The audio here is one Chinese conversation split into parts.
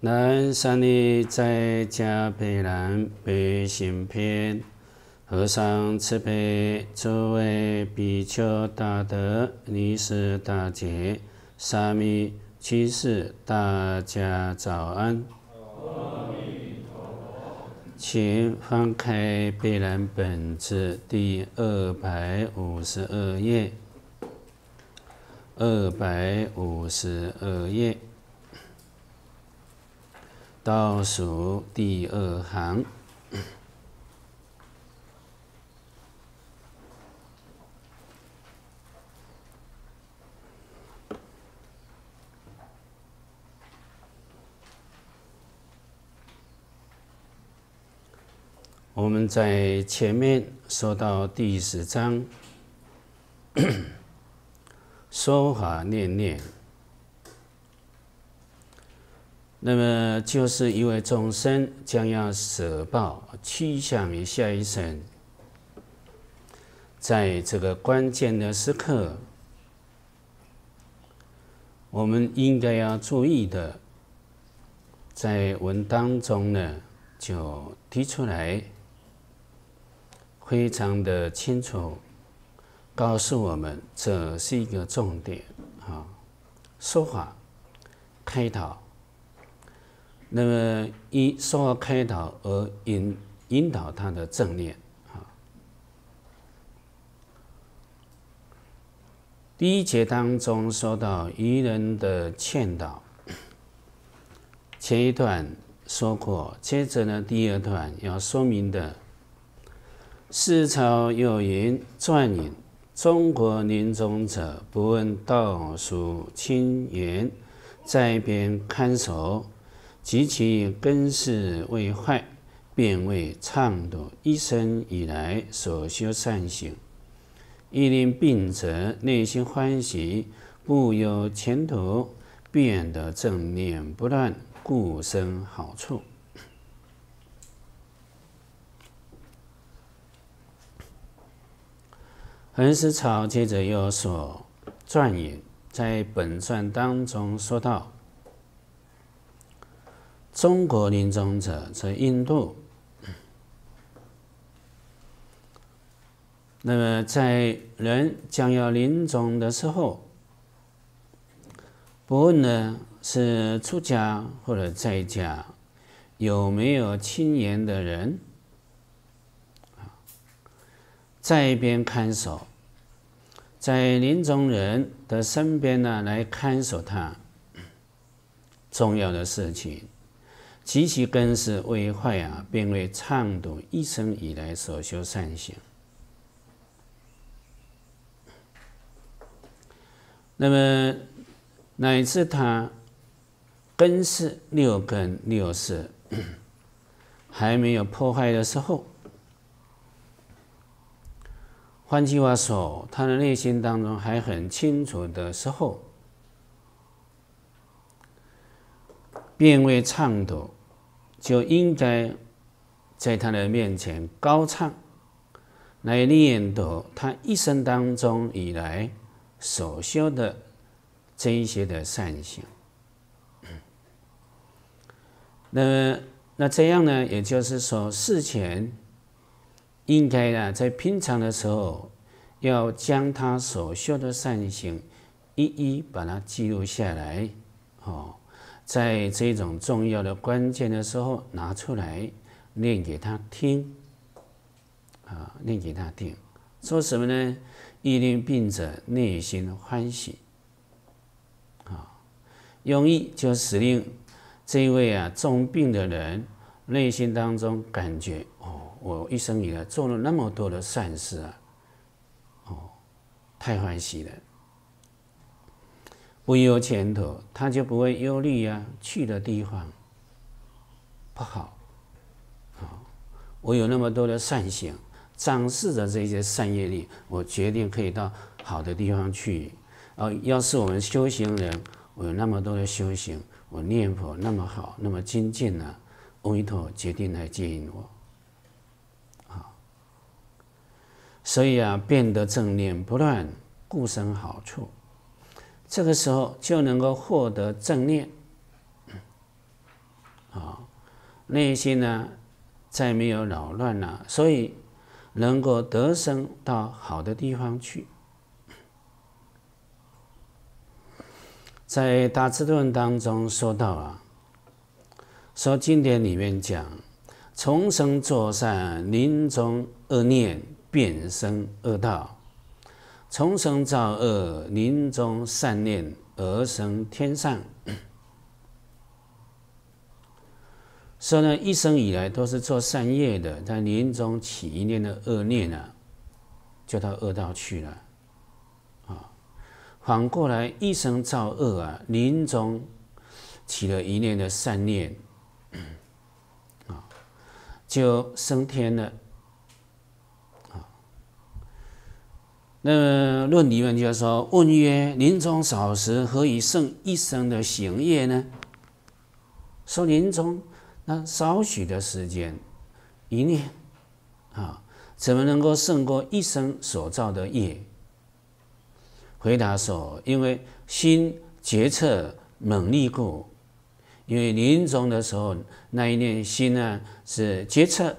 南山的在家北兰背信篇，和尚慈悲，诸位比丘大德、尼师大姐、沙弥居士，大家早安。请翻开《北兰本子》第二百五十二页。二百五十二页。倒数第二行，我们在前面说到第十章，说法念念。那么，就是因为众生将要舍报，趋向于下一生，在这个关键的时刻，我们应该要注意的，在文当中呢，就提出来，非常的清楚，告诉我们这是一个重点啊，说法开导。那么，以说话开导而引引导他的正念。啊，第一节当中说到愚人的劝导，前一段说过，接着呢，第二段要说明的。世朝有云：“转引：中国临终者不问道术，轻言在边看守。及其根是未坏，便为倡导一生以来所修善行，一令病者内心欢喜，故有前途，变得正念不乱，故生好处。恒思草接着有所撰引，在本传当中说到。中国临终者在印度，那么在人将要临终的时候，不论呢是出家或者在家，有没有亲缘的人，在一边看守，在临终人的身边呢来看守他重要的事情。其其根是为坏啊，并为倡导一生以来所修善行。那么，乃至他根是六根六识还没有破坏的时候，换句话说，他的内心当中还很清楚的时候，便为倡导。就应该在他的面前高唱，来念叨他一生当中以来所修的这一些的善行。那那这样呢，也就是说，事前应该呢，在平常的时候，要将他所修的善行一一把它记录下来，哦。在这种重要的关键的时候，拿出来念给他听，啊，念给他听，说什么呢？意令病者内心欢喜，啊，用意就是使令这位啊重病的人内心当中感觉，哦，我一生以来做了那么多的善事啊，哦，太欢喜了。不忧前途，他就不会忧虑呀。去的地方不好，啊，我有那么多的善行，展示着这些善业力，我决定可以到好的地方去。啊，要是我们修行人，我有那么多的修行，我念佛那么好，那么精进呢，佛陀决定来接引我。所以啊，变得正念不乱，固生好处。这个时候就能够获得正念，啊，内心呢再没有扰乱了，所以能够得生到好的地方去。在《大智论》当中说到啊，说经典里面讲，重生作善，临终恶念变生恶道。重生造恶，临终善念而生天上。说呢，一生以来都是做善业的，但临终起一念的恶念呢，就到恶道去了。啊，反过来一生造恶啊，临终起了一念的善念，啊，就升天了。嗯，论里面就说：“问曰，临终少时何以胜一生的行业呢？”说临终那少许的时间一念啊，怎么能够胜过一生所造的业？回答说：“因为心决策猛力故。因为临终的时候那一念心呢，是决策，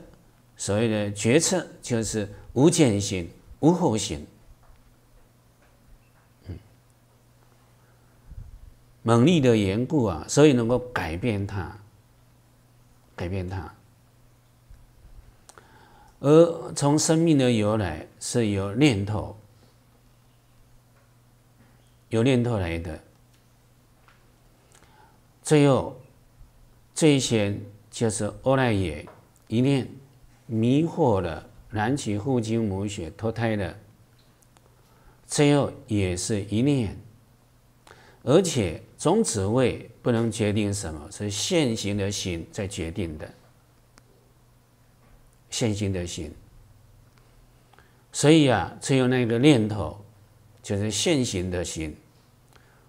所谓的决策就是无见心、无后心。”猛力的缘故啊，所以能够改变它，改变它。而从生命的由来，是由念头，由念头来的。最后，这先就是欧赖也一念迷惑了，燃起护经母血脱胎的，最后也是一念，而且。种子位不能决定什么，是现行的心在决定的。现行的心，所以啊，只有那个念头，就是现行的心，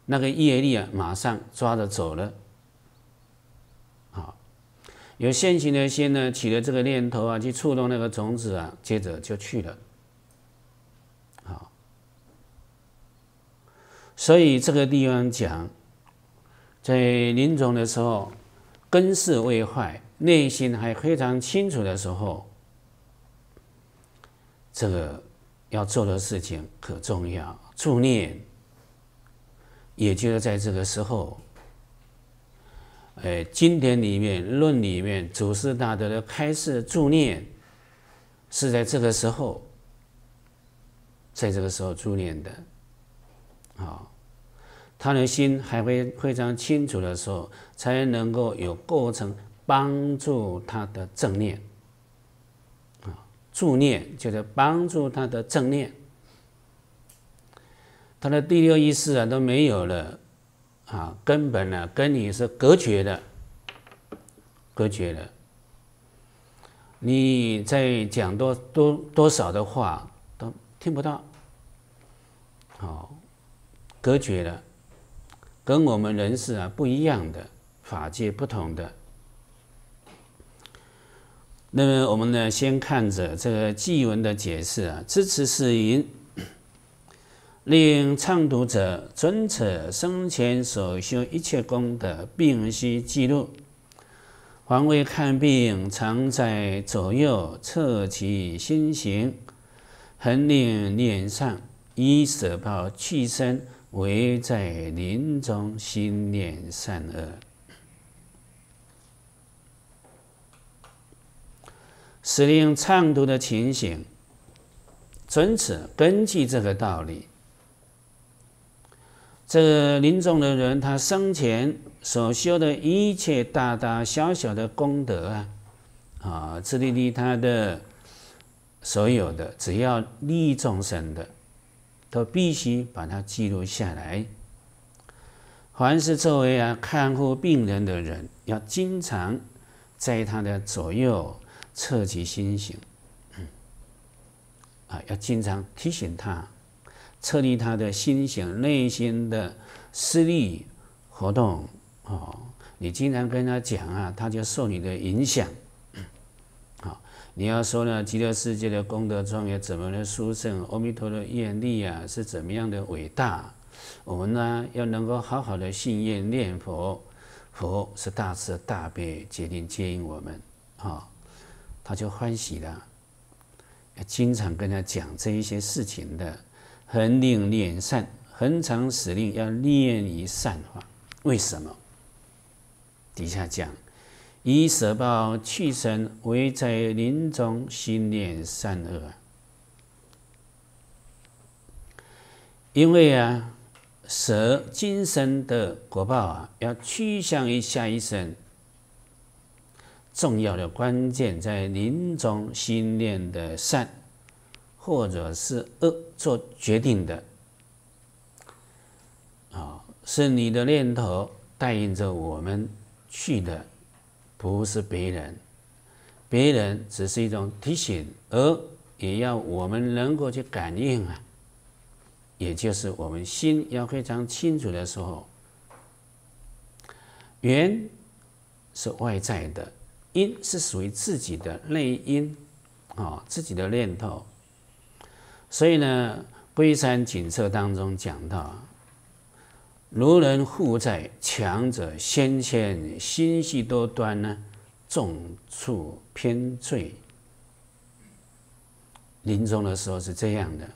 那个业力啊，马上抓着走了。好，有现行的心呢，起了这个念头啊，去触动那个种子啊，接着就去了。啊。所以这个地方讲。在临终的时候，根是未坏，内心还非常清楚的时候，这个要做的事情可重要。助念，也就是在这个时候，哎，经典里面、论里面，祖师大德的开示助念，是在这个时候，在这个时候助念的，好。他的心还会非常清楚的时候，才能够有过程帮助他的正念啊，助念就是帮助他的正念。他的第六意识啊都没有了啊，根本呢跟你是隔绝的，隔绝的。你在讲多多多少的话，都听不到，好，隔绝了。跟我们人世啊不一样的法界，不同的。那么我们呢，先看着这个祭文的解释啊，支持是因，令唱读者遵彻生前所修一切功德，并须记录。环卫看病，常在左右，测其心行，恒令脸上，以舌报气声。唯在临终心念善恶，是令忏悔的情形。因此，根据这个道理，这个、临终的人，他生前所修的一切大大小小的功德啊，啊，自利利他的所有的，只要利众生的。都必须把它记录下来。凡是作为啊看护病人的人，要经常在他的左右侧激心性，啊，要经常提醒他，测立他的心性、内心的思虑活动。哦，你经常跟他讲啊，他就受你的影响。你要说呢，极乐世界的功德庄严怎么能殊胜？阿弥陀的愿力啊是怎么样的伟大？我们呢要能够好好的信愿念佛，佛是大慈大悲，决定接引我们，哦，他就欢喜了。要经常跟他讲这一些事情的恒令念善，恒常使令要念于善法。为什么？底下讲。以舍报去神，唯在临终心念善恶。因为啊，舍今生的果报啊，要趋向于下一生，重要的关键在临终心念的善，或者是恶做决定的。啊，是你的念头带领着我们去的。不是别人，别人只是一种提醒，而也要我们能够去感应啊。也就是我们心要非常清楚的时候，缘是外在的，因是属于自己的内因，啊，自己的念头。所以呢，《圭山警策》当中讲到。如能护在强者先前心系多端呢，重处偏罪。临终的时候是这样的：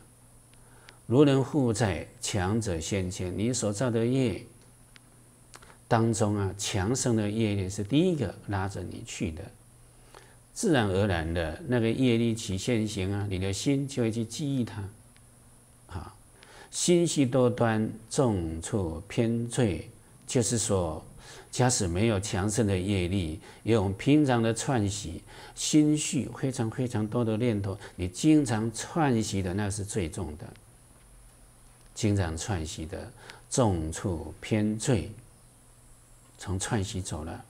如能护在强者先前，你所造的业当中啊，强盛的业力是第一个拉着你去的，自然而然的，那个业力起现行啊，你的心就会去记忆它。心绪多端，重处偏罪，就是说，假使没有强盛的业力，用平常的串习，心绪非常非常多的念头，你经常串习的那是最重的。经常串习的重处偏罪，从串习走了。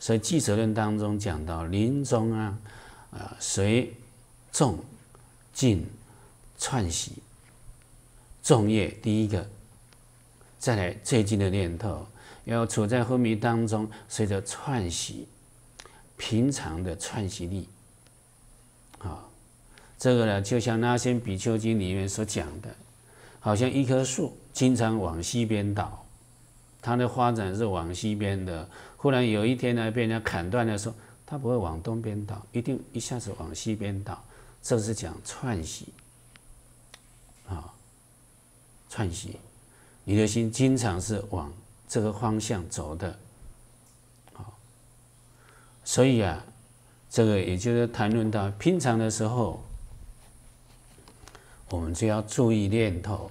所以《记者论》当中讲到，临终啊，啊随重尽串习。种业第一个，再来最近的念头要处在昏迷当中，随着串习，平常的串习力。啊，这个呢，就像那些比丘经里面所讲的，好像一棵树经常往西边倒，它的发展是往西边的。忽然有一天呢，被人砍断了，说它不会往东边倒，一定一下子往西边倒。这是讲串习。叹息，你的心经常是往这个方向走的，好，所以啊，这个也就是谈论到平常的时候，我们就要注意念头，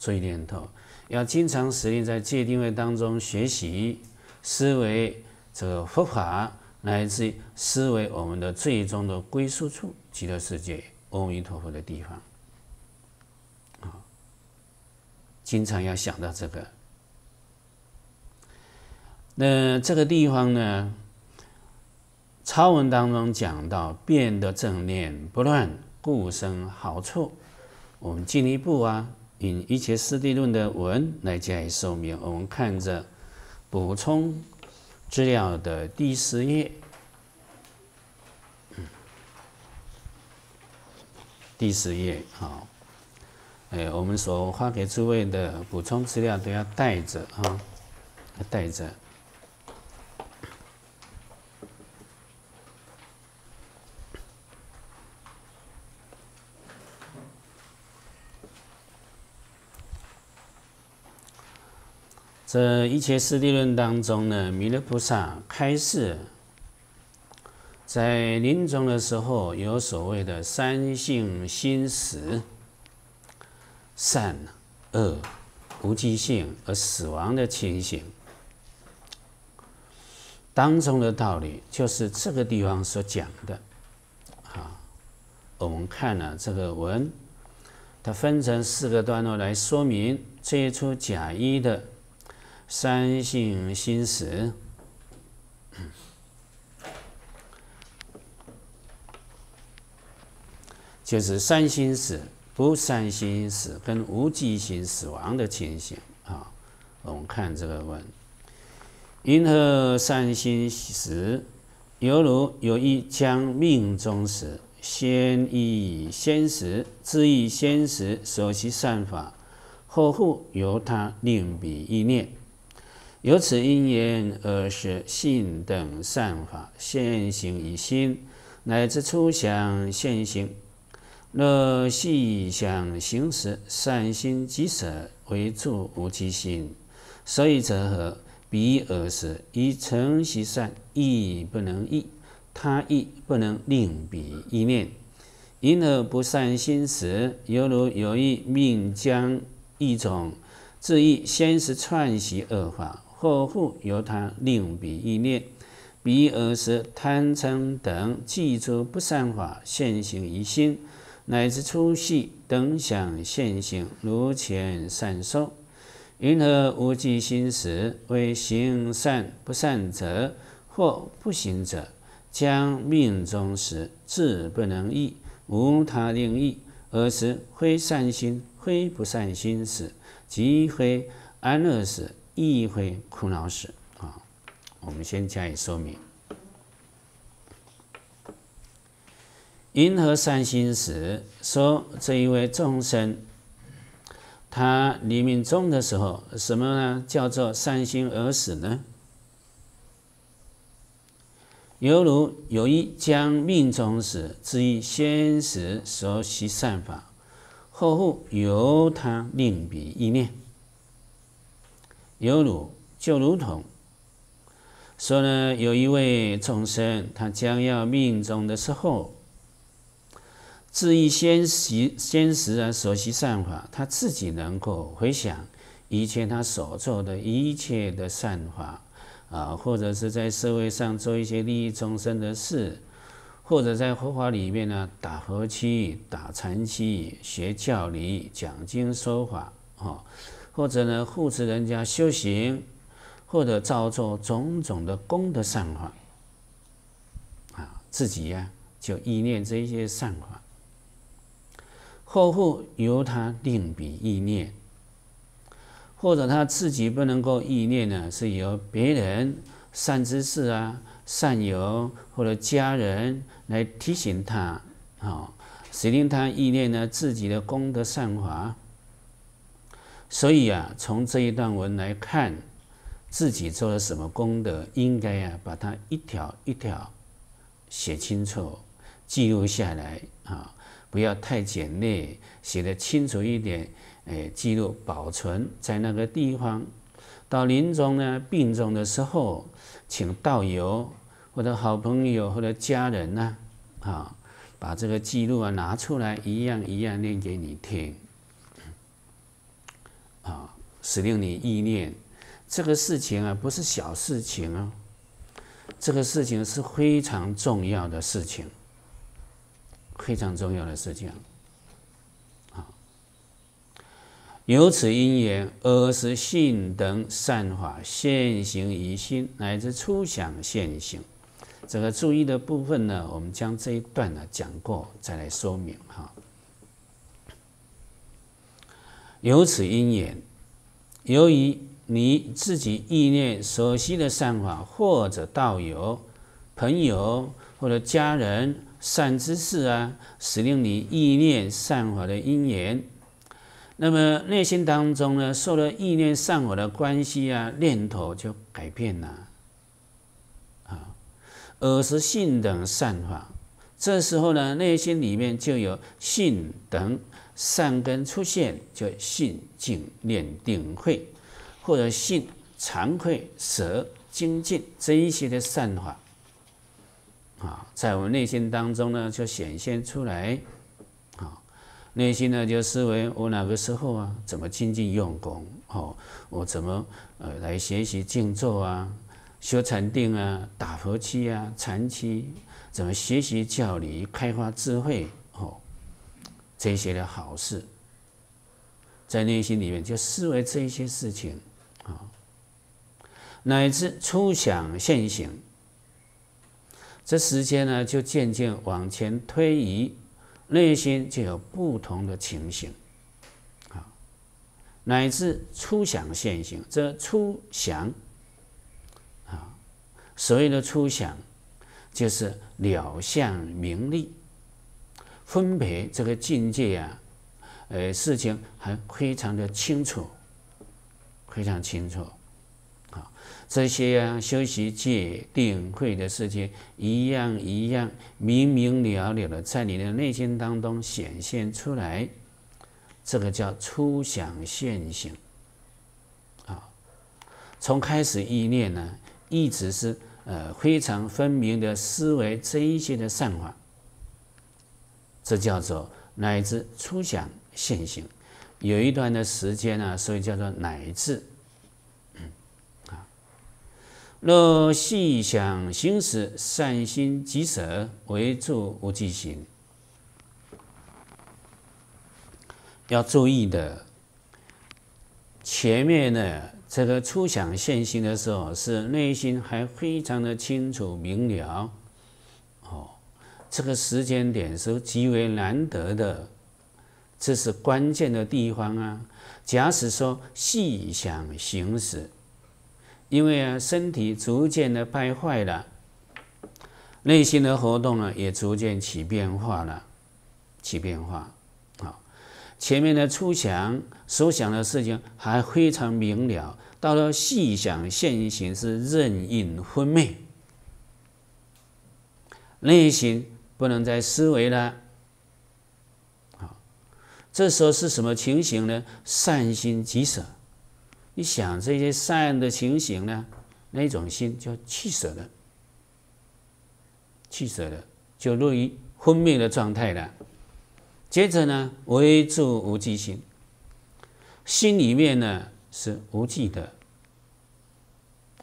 注意念头，要经常实令在界定位当中学习思维这个佛法，乃至思维我们的最终的归宿处——极乐世界，阿弥陀佛的地方。经常要想到这个。那这个地方呢？《钞文》当中讲到，变得正念不乱，故生好处。我们进一步啊，引《一切四地论》的文来加以说明。我们看着补充资料的第十页，第十页好。哎，我们所发给诸位的补充资料都要带着啊，带着。这一切四谛论当中呢，弥勒菩萨开示，在临终的时候有所谓的三性心识。善、恶、无极性而死亡的情形，当中的道理就是这个地方所讲的。啊，我们看了这个文，它分成四个段落来说明最初假一的三性心死，就是三心死。无善心死跟无记心死亡的情形啊，我们看这个问：因何善心死？犹如有一将命中时，先以先死，知以先死，所习善法，后复由他另彼意念，由此因缘，而是性等善法现行于心，乃至初想现行。若喜想行时，善心即舍，为住无记心，所以则何？彼尔时以诚其善，亦不能异他亦不能令彼意念；因而不善心时，犹如有意命将一种自意先是串习恶法，后复由他令彼意念；彼尔时贪嗔等既诸不善法现行于心。乃至粗细等想现行，如前善受；云何无记心时，为行善不善者，或不行者，将命中时，自不能意，无他令意，而是非善心，非不善心时，即非安乐时，亦非苦恼时。啊，我们先加以说明。银河三星时说这一位众生，他离命中的时候，什么呢？叫做三星而死呢？犹如有一将命中时，之以先时所习善法，后复由他另彼意念，犹如就如同说呢，有一位众生，他将要命中的时候。至于先习先时啊，所悉善法，他自己能够回想以前他所做的一切的善法，啊，或者是在社会上做一些利益众生的事，或者在佛法里面呢，打和气、打禅七、学教理、讲经说法，哦，或者呢，护持人家修行，或者造作种种的功德善法，啊，自己呀，就意念这些善法。后户由他另比意念，或者他自己不能够意念呢？是由别人善知识啊、善友或者家人来提醒他，啊，使令他意念呢自己的功德善法。所以啊，从这一段文来看，自己做了什么功德，应该啊把它一条一条写清楚，记录下来啊。不要太简略，写的清楚一点。哎，记录保存在那个地方。到临终呢，病重的时候，请道友或者好朋友或者家人呢，啊，把这个记录啊拿出来，一样一样念给你听。啊，使令你意念，这个事情啊，不是小事情啊，这个事情是非常重要的事情。非常重要的事情，啊！由此因缘，而是性等善法现行于心乃至初想现行。这个注意的部分呢，我们将这一段呢讲过，再来说明哈。由此因缘，由于你自己意念所系的善法，或者道友、朋友或者家人。善知识啊，使令你意念善法的因缘，那么内心当中呢，受了意念善法的关系啊，念头就改变了啊，耳识、性等善法，这时候呢，内心里面就有性等善根出现，就性净念定慧，或者性惭愧、舍精进这一些的善法。啊，在我们内心当中呢，就显现出来，啊，内心呢就思维我哪个时候啊，怎么精进用功，哦，我怎么呃来学习静坐啊，修禅定啊，打佛七啊，禅七，怎么学习教理，开发智慧，哦，这些的好事，在内心里面就思维这些事情啊，乃至初想现行。这时间呢，就渐渐往前推移，内心就有不同的情形，啊，乃至初想现行。这初想，啊，所谓的初想，就是了相名利，分别这个境界啊，呃，事情还非常的清楚，非常清楚。这些啊，修习界定慧的事情，一样一样明明了了的，在你的内心当中显现出来，这个叫初想现行。啊，从开始意念呢，一直是呃非常分明的思维这些的善法，这叫做乃至初想现行。有一段的时间啊，所以叫做乃至。若细想行时，善心即舍，为住无记行。要注意的，前面呢，这个初想现行的时候，是内心还非常的清楚明了，哦，这个时间点是极为难得的，这是关键的地方啊。假使说细想行时，因为啊，身体逐渐的败坏了，内心的活动呢也逐渐起变化了，起变化。好，前面的初想所想的事情还非常明了，到了细想现行是任意昏昧，内心不能再思维了。好，这时候是什么情形呢？善心即舍。你想这些善的情形呢？那种心就气舍的，气舍的就落于昏迷的状态了。接着呢，为住无记心，心里面呢是无记的，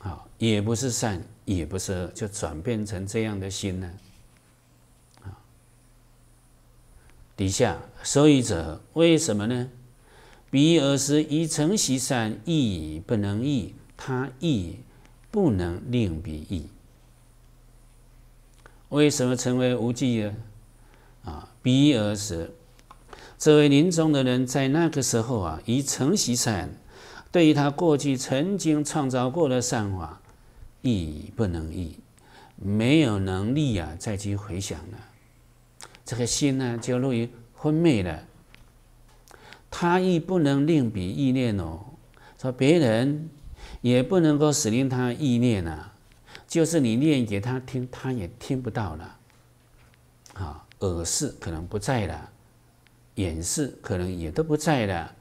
啊，也不是善，也不是恶，就转变成这样的心呢。底下受益者为什么呢？彼尔时以成习善，亦不能易他亦不能令彼易。为什么成为无忌呢？啊，彼尔时这位临终的人在那个时候啊，以成习善，对于他过去曾经创造过的善法，亦不能易，没有能力啊再去回想了，这个心呢就容易昏昧了。他亦不能令彼意念哦，说别人也不能够使令他意念啊，就是你念给他听，他也听不到了，啊，耳识可能不在了，眼识可能也都不在了，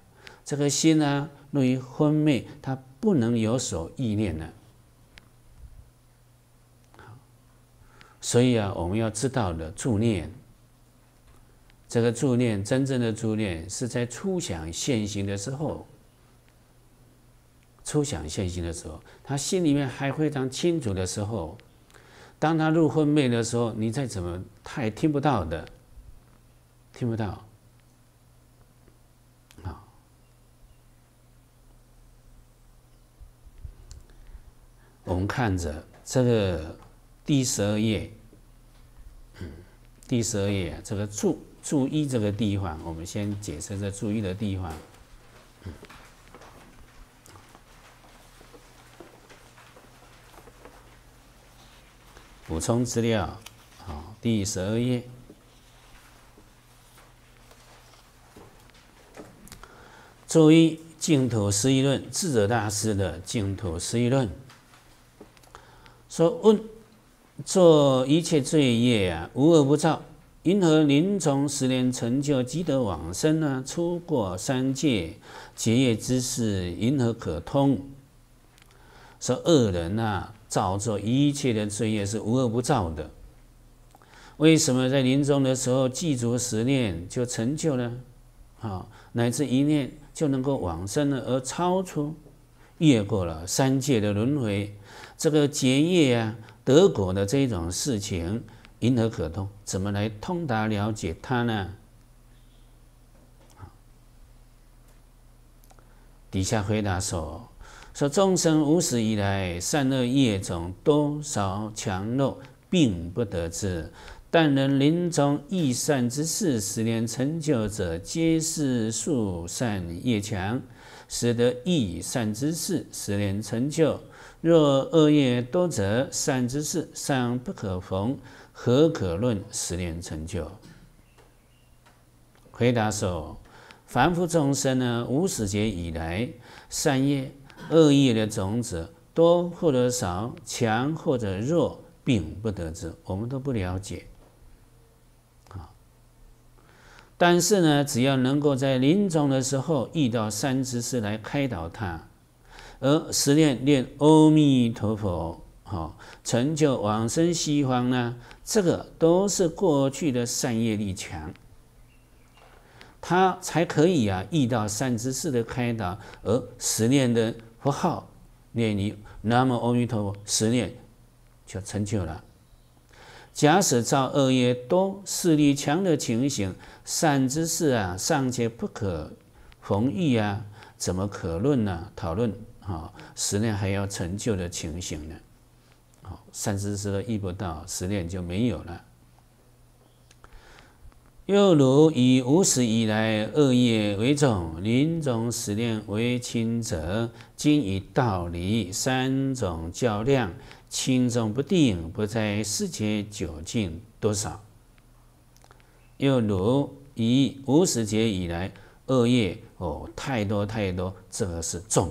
这个心呢，若于昏昧，他不能有所意念了。所以啊，我们要知道的助念。这个助念，真正的助念是在初想现行的时候，初想现行的时候，他心里面还非常清楚的时候，当他入昏昧的时候，你再怎么，他也听不到的，听不到。好，我们看着这个第十二页，嗯，第十二页这个注注意这个地方，我们先解释这注意的地方。补充资料，好，第十二页。注意净土失义论智者大师的净土失义论，说问做一切罪业啊，无恶不造。因何临终十年成就即得往生呢？出过三界结业之事，因何可通？说恶人呐造作一切的罪业是无恶不造的，为什么在临终的时候，记住十念就成就了？啊，乃至一念就能够往生了，而超出、越过了三界的轮回，这个结业啊、得果的这种事情。因何可通？怎么来通达了解它呢？底下回答说：“说众生无始以来，善恶业种多少强弱，并不得知。但人临终易善之事，十年成就者，皆是素善业强，使得易善之事十年成就。若恶业多者，善之事尚不可逢。”何可论十年成就？回答说：凡夫众生呢，无始劫以来，善业、恶业的种子多或者少，强或者弱，并不得知，我们都不了解。好，但是呢，只要能够在临终的时候遇到三智师来开导他，而十念念阿弥陀佛，好，成就往生西方呢？这个都是过去的善业力强，他才可以啊遇到善知识的开导而十念的符号念你南无阿弥陀佛十念就成就了。假使造恶业多势力强的情形，善知识啊尚且不可逢遇啊，怎么可论呢？讨论啊十念还要成就的情形呢？三十四者亦不到十念就没有了。又如以无始以来恶业为重，临终十念为轻者，今以道理三种较量，轻重不定，不在世节究竟多少。又如以无始劫以来恶业哦，太多太多，这个是重；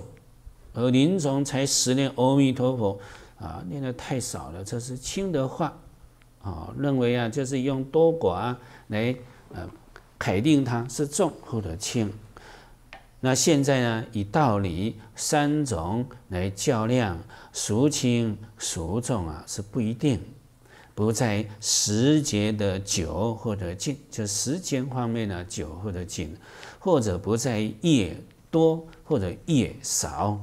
而临终才十念，阿弥陀佛。啊，念的太少了，这是轻的话，啊，认为啊，就是用多寡来呃肯定它是重或者轻。那现在呢，以道理三种来较量，孰轻孰重啊，是不一定，不在时节的久或者近，就时间方面呢久或者近，或者不在越多或者越少。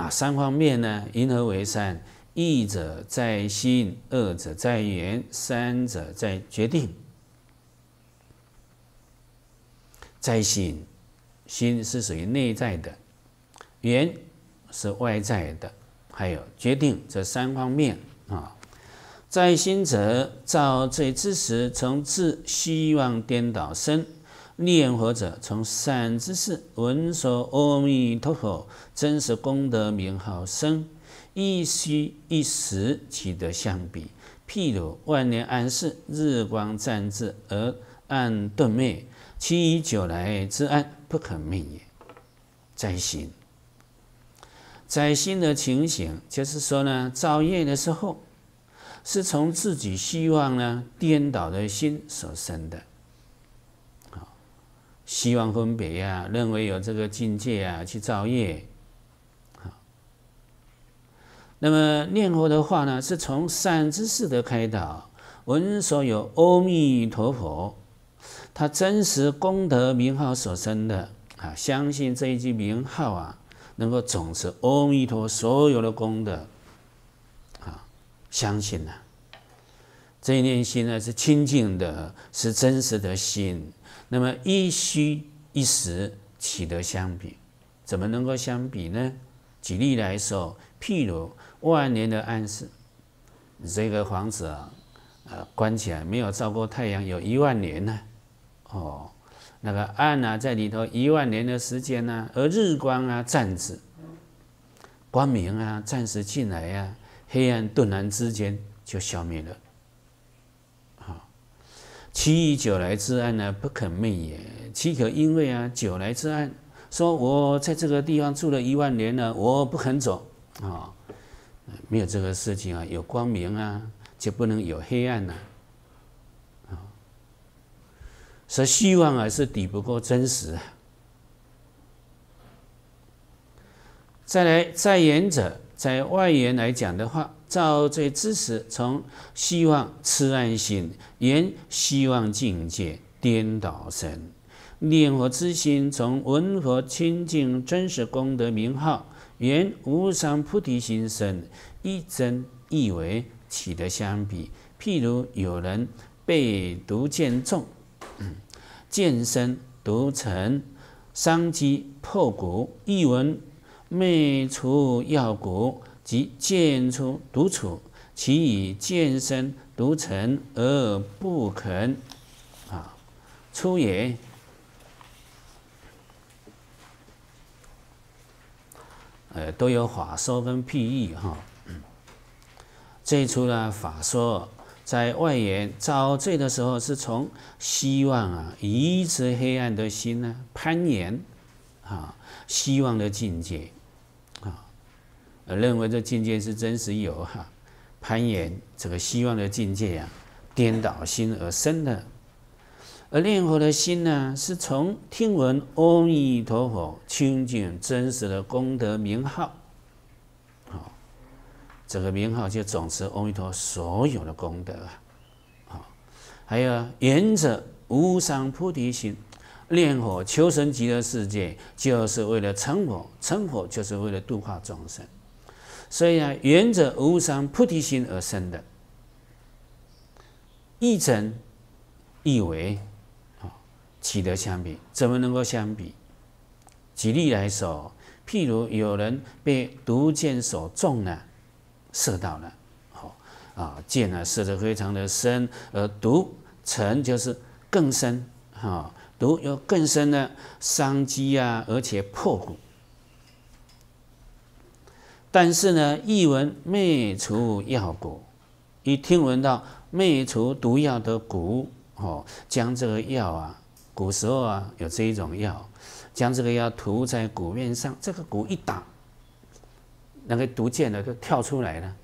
哪三方面呢？因何为善？一者在心，二者在缘，三者在决定。在心，心是属于内在的；缘是外在的，还有决定这三方面啊。在心者造罪之时，从自希望颠倒生。念佛者，从善知识闻说阿弥陀佛真实功德名号声，一虚一实，岂得相比？譬如万年安世日光暂至而暗顿灭；其以久来之暗，不可灭也。在心，在心的情形，就是说呢，造业的时候，是从自己希望呢颠倒的心所生的。希望分别啊，认为有这个境界啊，去造业。好，那么念佛的话呢，是从善知识的开导，闻所有阿弥陀佛，他真实功德名号所生的啊，相信这一句名号啊，能够总是阿弥陀所有的功德啊，相信呢，这一念心呢是清净的，是真实的心。那么一虚一实，岂得相比？怎么能够相比呢？举例来说，譬如万年的暗室，这个房子啊，呃，关起来没有照过太阳，有一万年呢。哦，那个暗啊，在里头一万年的时间呢，而日光啊，暂时光明啊，暂时进来呀，黑暗顿然之间就消灭了。其以久来之暗呢，不肯昧也。岂可因为啊久来之暗，说我在这个地方住了一万年了，我不肯走啊？没有这个事情啊。有光明啊，就不能有黑暗呐、啊。所希望啊，是抵不过真实。再来再言者。在外缘来讲的话，造罪之时，从希望痴爱心沿希望境界颠倒生；念佛之心，从文和清净真实功德名号缘无上菩提心生，一真一伪，岂得相比？譬如有人被毒箭中，箭身毒成，伤肌破骨，一闻。灭除药果，即见出独处，其以见身独成而不肯，啊，出言，呃，都有法说跟譬喻哈。最初呢，法说在外言遭罪的时候，是从希望啊，移植黑暗的心呢，攀岩，啊，希望的境界。认为这境界是真实有哈，攀岩这个希望的境界啊，颠倒心而生的。而念佛的心呢，是从听闻阿弥陀佛清净真实的功德名号，好，这个名号就总持阿弥陀所有的功德啊。好，还有沿者无上菩提心，念佛求生极乐世界，就是为了成佛，成佛就是为了度化众生。所以啊，缘者无伤菩提心而生的，亦真亦为，啊，岂得相比，怎么能够相比？举例来说，譬如有人被毒箭所中了，射到了，好啊，箭呢射的非常的深，而毒沉就是更深，啊，毒又更深的伤机啊，而且破骨。但是呢，译文灭除药骨，一听闻到灭除毒药的蛊，哦，将这个药啊，古时候啊有这一种药，将这个药涂在骨面上，这个骨一打，那个毒箭呢就跳出来了，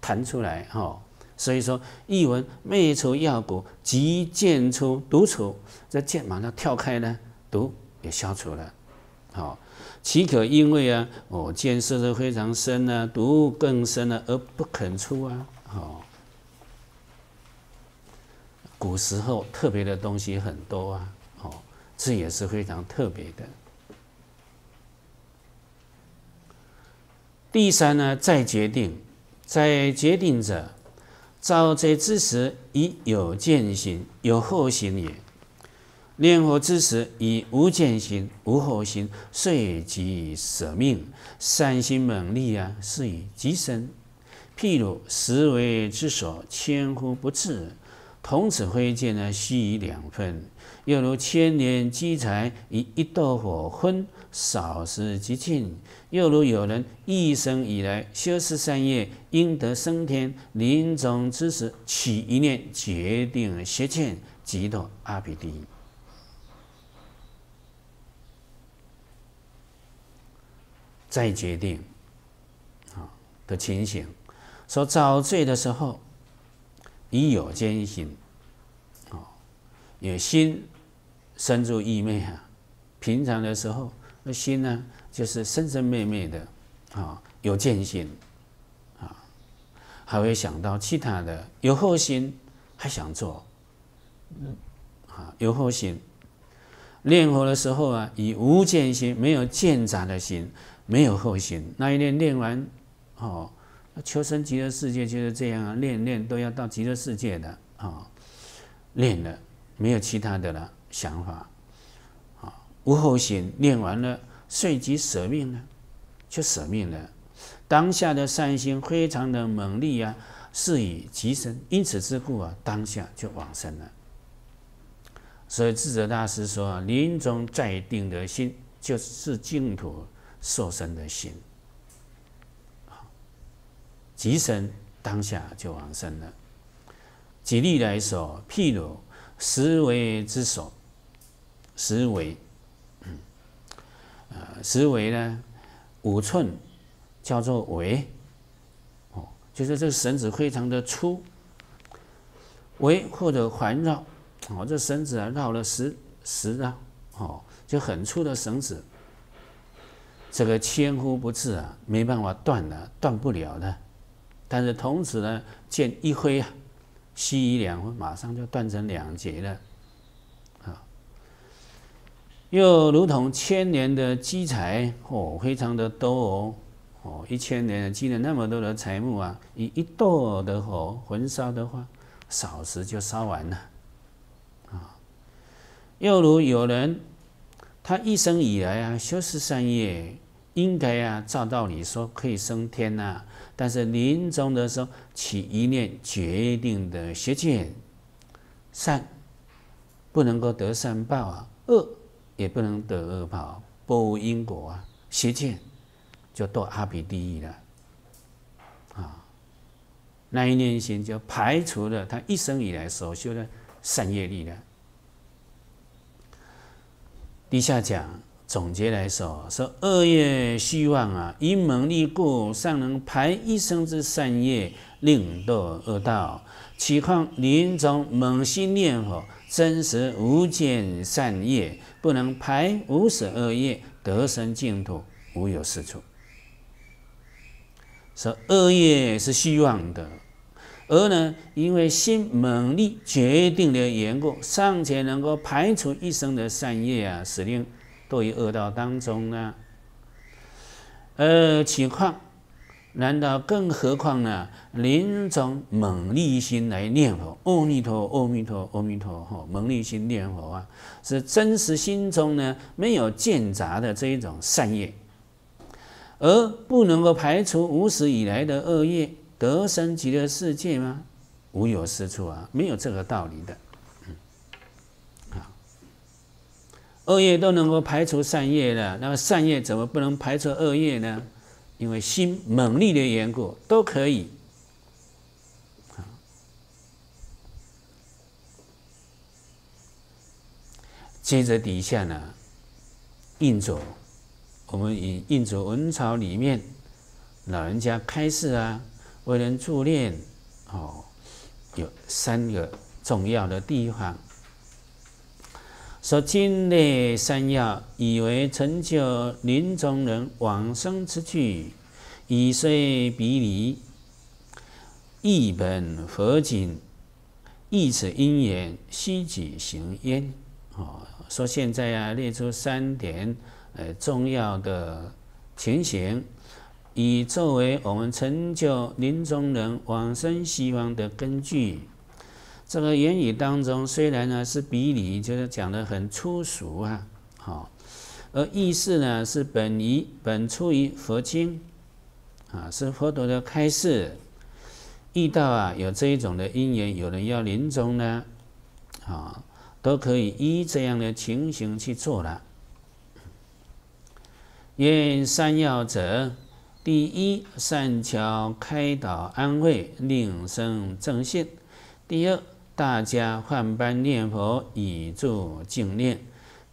弹出来，哈，所以说译文灭除药骨，即见出毒处，这箭马上跳开呢，毒也消除了。好，岂可因为啊，哦，见识的非常深啊，毒更深啊，而不肯出啊？好，古时候特别的东西很多啊，哦，这也是非常特别的。第三呢，再决定，在决定者造灾之时，已有见行，有后行也。念佛之时，以无见心、无后心，遂即舍命，善心猛力啊，是以极深。譬如十围之所，千乎不至；同此挥剑呢，须以两分。又如千年积财，以一斗火昏，少时即尽。又如有人一生以来修持善业，应得生天，临终之时起一念决定邪见，即到阿鼻地狱。再决定，啊的情形，说早醉的时候，已有见心，啊，有心生住意昧啊。平常的时候，那心呢，就是生生妹妹的，啊，有见心，啊，还会想到其他的，有后心还想做，嗯，啊，有后心，念佛的时候啊，以无见心，没有见杂的心。没有后行。那一练练完，哦，求生极乐世界就是这样啊，练练都要到极乐世界的啊，练了没有其他的了想法，啊，无后行，练完了遂即舍命呢，就舍命了，当下的善心非常的猛烈啊，是以极深，因此之故啊，当下就往生了。所以智者大师说，临终再定的心就是净土。受身的心，好，即神当下就往生了。举例来说，譬如十为之首，十为，嗯，呃，十为呢五寸，叫做为，哦，就是这个绳子非常的粗，为或者环绕，哦，这绳子啊绕了十十啊，哦，就很粗的绳子。这个千呼不至啊，没办法断了，断不了的。但是同时呢，剑一挥啊，西一两，马上就断成两截了啊。又如同千年的积财哦，非常的多哦哦，一千年积了那么多的财木啊，以一剁的火焚烧的话，少时就烧完了啊。又如有人，他一生以来啊，修持善业。应该啊，照道理说可以升天呐，但是临终的时候起一念决定的邪见，善不能够得善报啊，恶也不能得恶报，不无因果啊，邪见就堕阿鼻地狱了啊。那一念心就排除了他一生以来所修的善业力了。底下讲。总结来说，说恶业虚妄啊，以猛力故，尚能排一生之善业，令堕恶道。岂况临终猛心念佛，真实无间善业，不能排无始恶业，得生净土，无有是处。说恶业是虚妄的，而呢，因为心猛力决定了缘故，尚且能够排除一生的善业啊，使令。堕于恶道当中呢？呃，何况，难道更何况呢？临终猛力心来念佛，阿弥陀，阿弥陀，阿弥陀吼！猛力心念佛啊，是真实心中呢没有间杂的这一种善业，而不能够排除无始以来的恶业，得生极乐世界吗？无有是处啊，没有这个道理的。恶业都能够排除善业了，那么善业怎么不能排除恶业呢？因为心猛烈的缘故，都可以。接着底下呢，印着我们以印着文朝里面，老人家开示啊，为人助念，哦，有三个重要的地方。说：经列三要，以为成就临终人往生之据，以随彼离，一本佛经，一此因缘，悉即行焉。啊，说现在啊，列出三点，呃，重要的情形，以作为我们成就临终人往生西方的根据。这个言语当中虽然呢是比理，就是讲的很粗俗啊，好，而意思呢是本于本出于佛经，啊，是佛陀的开示，遇到啊有这一种的因缘，有人要临终呢，啊，都可以依这样的情形去做了。愿三要者：第一，善巧开导安慰，令生正信；第二。大家换班念佛以作静念。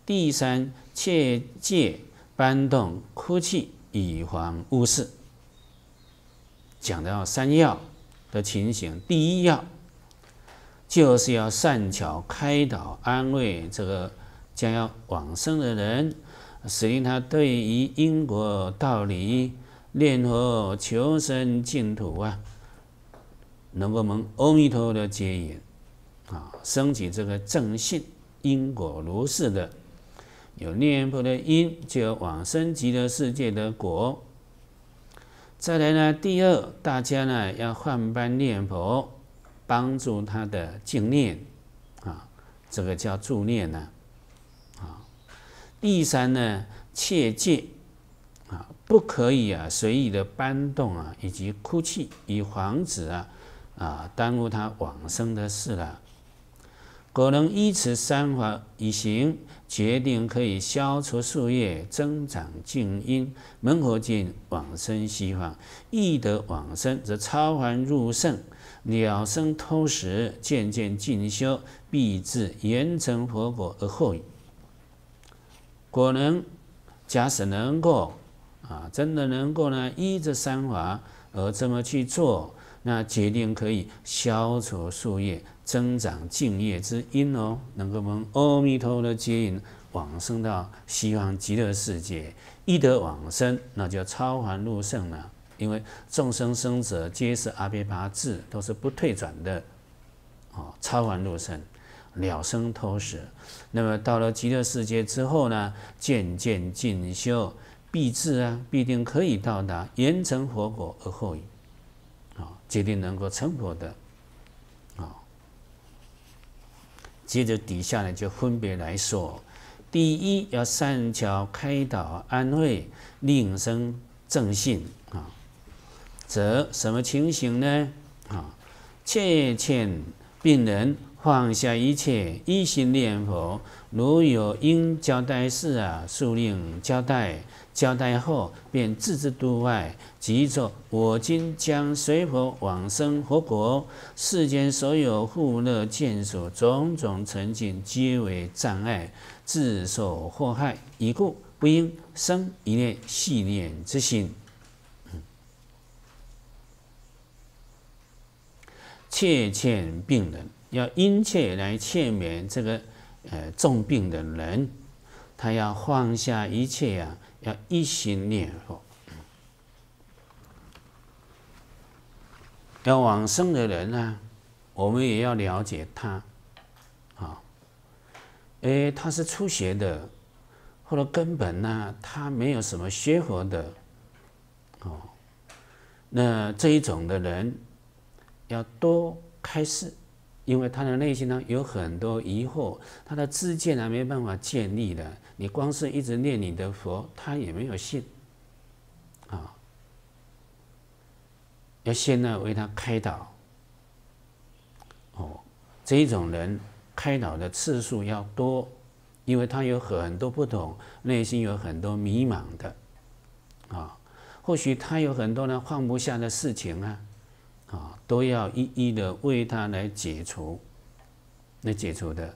第三，切戒搬动哭泣，以防误事。讲到三要的情形，第一要就是要善巧开导安慰这个将要往生的人，使令他对于因果道理、念佛求生净土啊，能够蒙阿弥陀的接引。啊，升起这个正信，因果如是的，有念佛的因，就有往生极乐世界的果。再来呢，第二，大家呢要换班念佛，帮助他的净念啊，这个叫助念呢。啊，第三呢，切记啊，不可以啊随意的搬动啊，以及哭泣，以防止啊啊耽误他往生的事了。果能依此三法以行，决定可以消除树叶，增长静因，门户见往生西方。易得往生，则超凡入圣，了生偷食，渐渐进修，必至圆成佛果而后已。果能，假使能够，啊，真的能够呢，依着三法而这么去做，那决定可以消除树叶，增长敬业之因哦，能够蒙阿弥陀的接引往生到西方极乐世界，一得往生，那就超凡入圣了。因为众生生者皆是阿鼻陀智，都是不退转的哦，超凡入圣，了生脱死。那么到了极乐世界之后呢，渐渐进修，必至啊，必定可以到达圆成佛果而后已啊，决定能够成佛的。接着底下呢，就分别来说，第一要善巧开导安慰，令生正信啊，则什么情形呢？啊，切劝病人放下一切，一心念佛。如有因交代事啊，受令交代。交代后，便置之度外，即作我今将随佛往生佛国，世间所有苦乐见所种种成境，皆为障碍，自受祸害，已故不应生一念系念之心。切欠病人，要殷切来劝免这个呃重病的人，他要放下一切呀。要一心念佛。要往生的人呢，我们也要了解他，啊，哎，他是初学的，或者根本呢，他没有什么学佛的，哦，那这一种的人，要多开示，因为他的内心呢有很多疑惑，他的自见呢没办法建立的。你光是一直念你的佛，他也没有信，啊，要先呢为他开导，哦，这一种人开导的次数要多，因为他有很多不懂，内心有很多迷茫的，啊，或许他有很多呢放不下的事情啊，啊，都要一一的为他来解除，来解除的，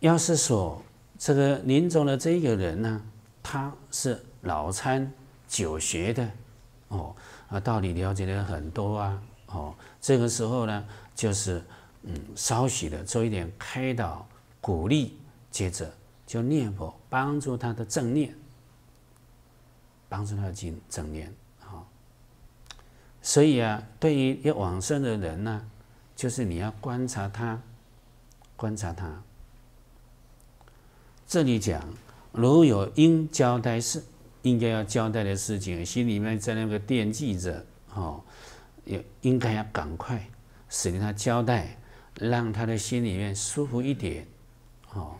要是说。这个临终的这一个人呢，他是老参久学的，哦，啊，道理了解的很多啊，哦，这个时候呢，就是嗯，稍许的做一点开导、鼓励，接着就念佛，帮助他的正念，帮助他的正正念啊。所以啊，对于要往生的人呢，就是你要观察他，观察他。这里讲，如有应交代事，应该要交代的事情，心里面在那个惦记着，哦，也应该要赶快，使他交代，让他的心里面舒服一点，哦，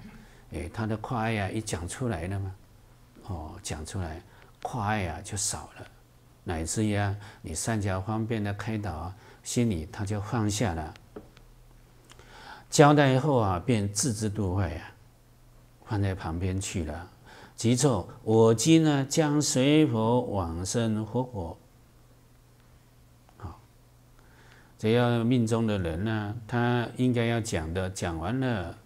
哎，他的快呀、啊，一讲出来了嘛，哦，讲出来，快呀、啊就少了，乃至于啊，你善巧方便的开导啊，心里他就放下了，交代后啊，便自之度外啊。放在旁边去了。即次，我今呢将随佛往生佛国。好，只要命中的人呢，他应该要讲的，讲完了，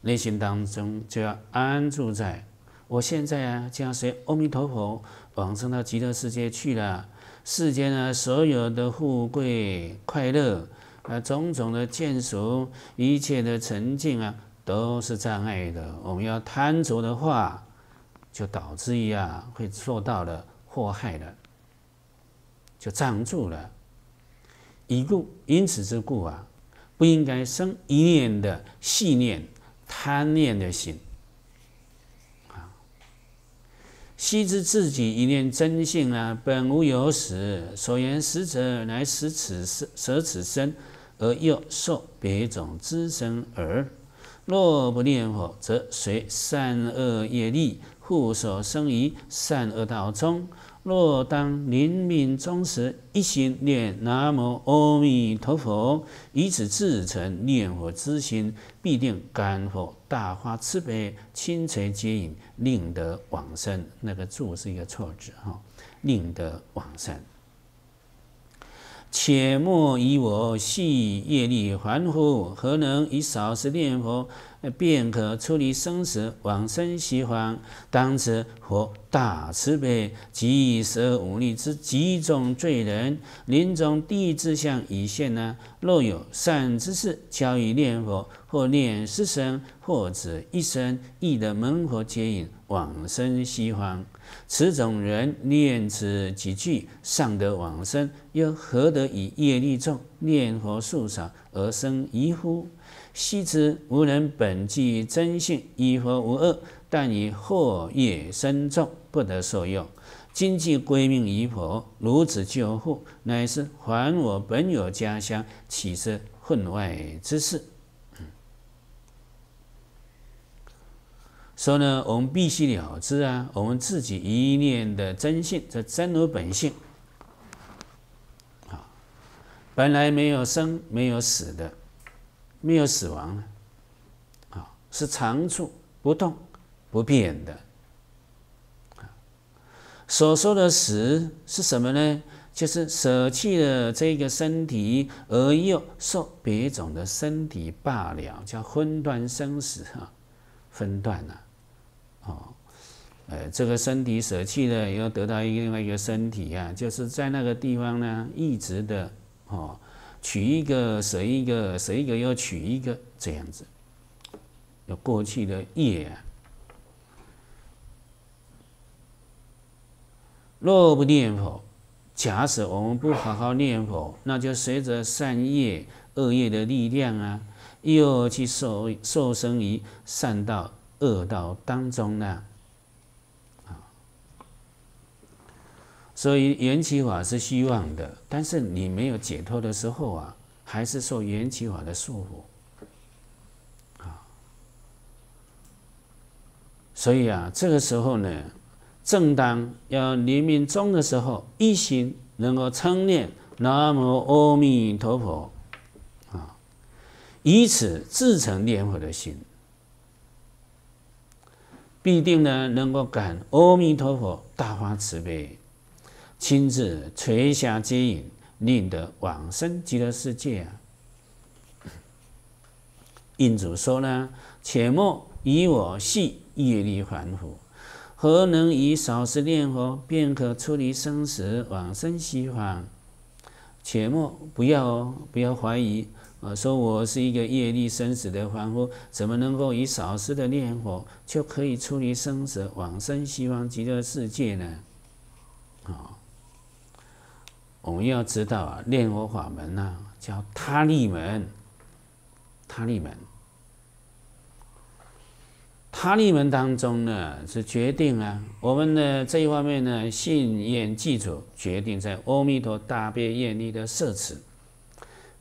内心当中就要安住在。我现在啊，将随阿弥陀佛往生到极乐世界去了。世间啊，所有的富贵、快乐啊，种种的见熟，一切的沉静啊。都是障碍的。我们要贪着的话，就导致一样会受到了祸害的，就站住了。以故，因此之故啊，不应该生一念的细念、贪念的心啊。悉知自己一念真性啊，本无有始，所言实者，乃舍此身，舍此身而又受别种之生而。若不念佛，则随善恶业力护所生于善恶道中。若当临命终时，一心念南无阿弥陀佛，以此至诚念佛之心，必定感佛大发慈悲，清垂接引，令得往生。那个住”是一个错字哈，令得往生。且莫以我系业力还乎，何能以少时念佛便可出离生死，往生西方？当此佛大慈悲，即舍五逆之几种罪人，临终地志向已现呢。若有善知识教于念佛，或念十声，或者一声，亦得门佛接引，往生西方。此种人念此几句，尚得往生，又何得以业力重，念佛数少而生疑乎？昔之无人本具真性，以佛无恶，但以惑业深重，不得受用。今既归命于佛，如此救护，乃是还我本有家乡，岂是分外之事？所以呢，我们必须了知啊，我们自己一念的真性，这真如本性啊，本来没有生，没有死的，没有死亡的，啊，是常住不动不变的。所说的死是什么呢？就是舍弃了这个身体，而又受别种的身体罢了，叫分断生死啊，分断了。哦，呃，这个身体舍弃了，又得到一另外一个身体啊，就是在那个地方呢，一直的，哦，取一个舍一个，舍一个又取一个，这样子，有过去的业啊。若不念佛，假使我们不好好念佛，那就随着善业、恶业的力量啊，又去受受生于善道。恶道当中呢，啊，所以缘起法是虚妄的，但是你没有解脱的时候啊，还是受缘起法的束缚，所以啊，这个时候呢，正当要临命终的时候，一心能够称念南无阿弥陀佛，啊，以此自成念佛的心。必定呢，能够感阿弥陀佛大发慈悲，亲自垂下接引，令得往生极乐世界啊！印 主说呢，且莫以我系业力凡夫，何能以少时念佛便可出离生死，往生西方？且莫不要哦，不要怀疑。啊，说我是一个业力生死的凡夫，怎么能够以少时的念佛，就可以出离生死，往生西方极乐世界呢？啊，我们要知道啊，念佛法门呢，叫他利门，他利门，他利门当中呢，是决定啊，我们的这一方面呢，信愿记住，决定在阿弥陀大悲愿力的摄持。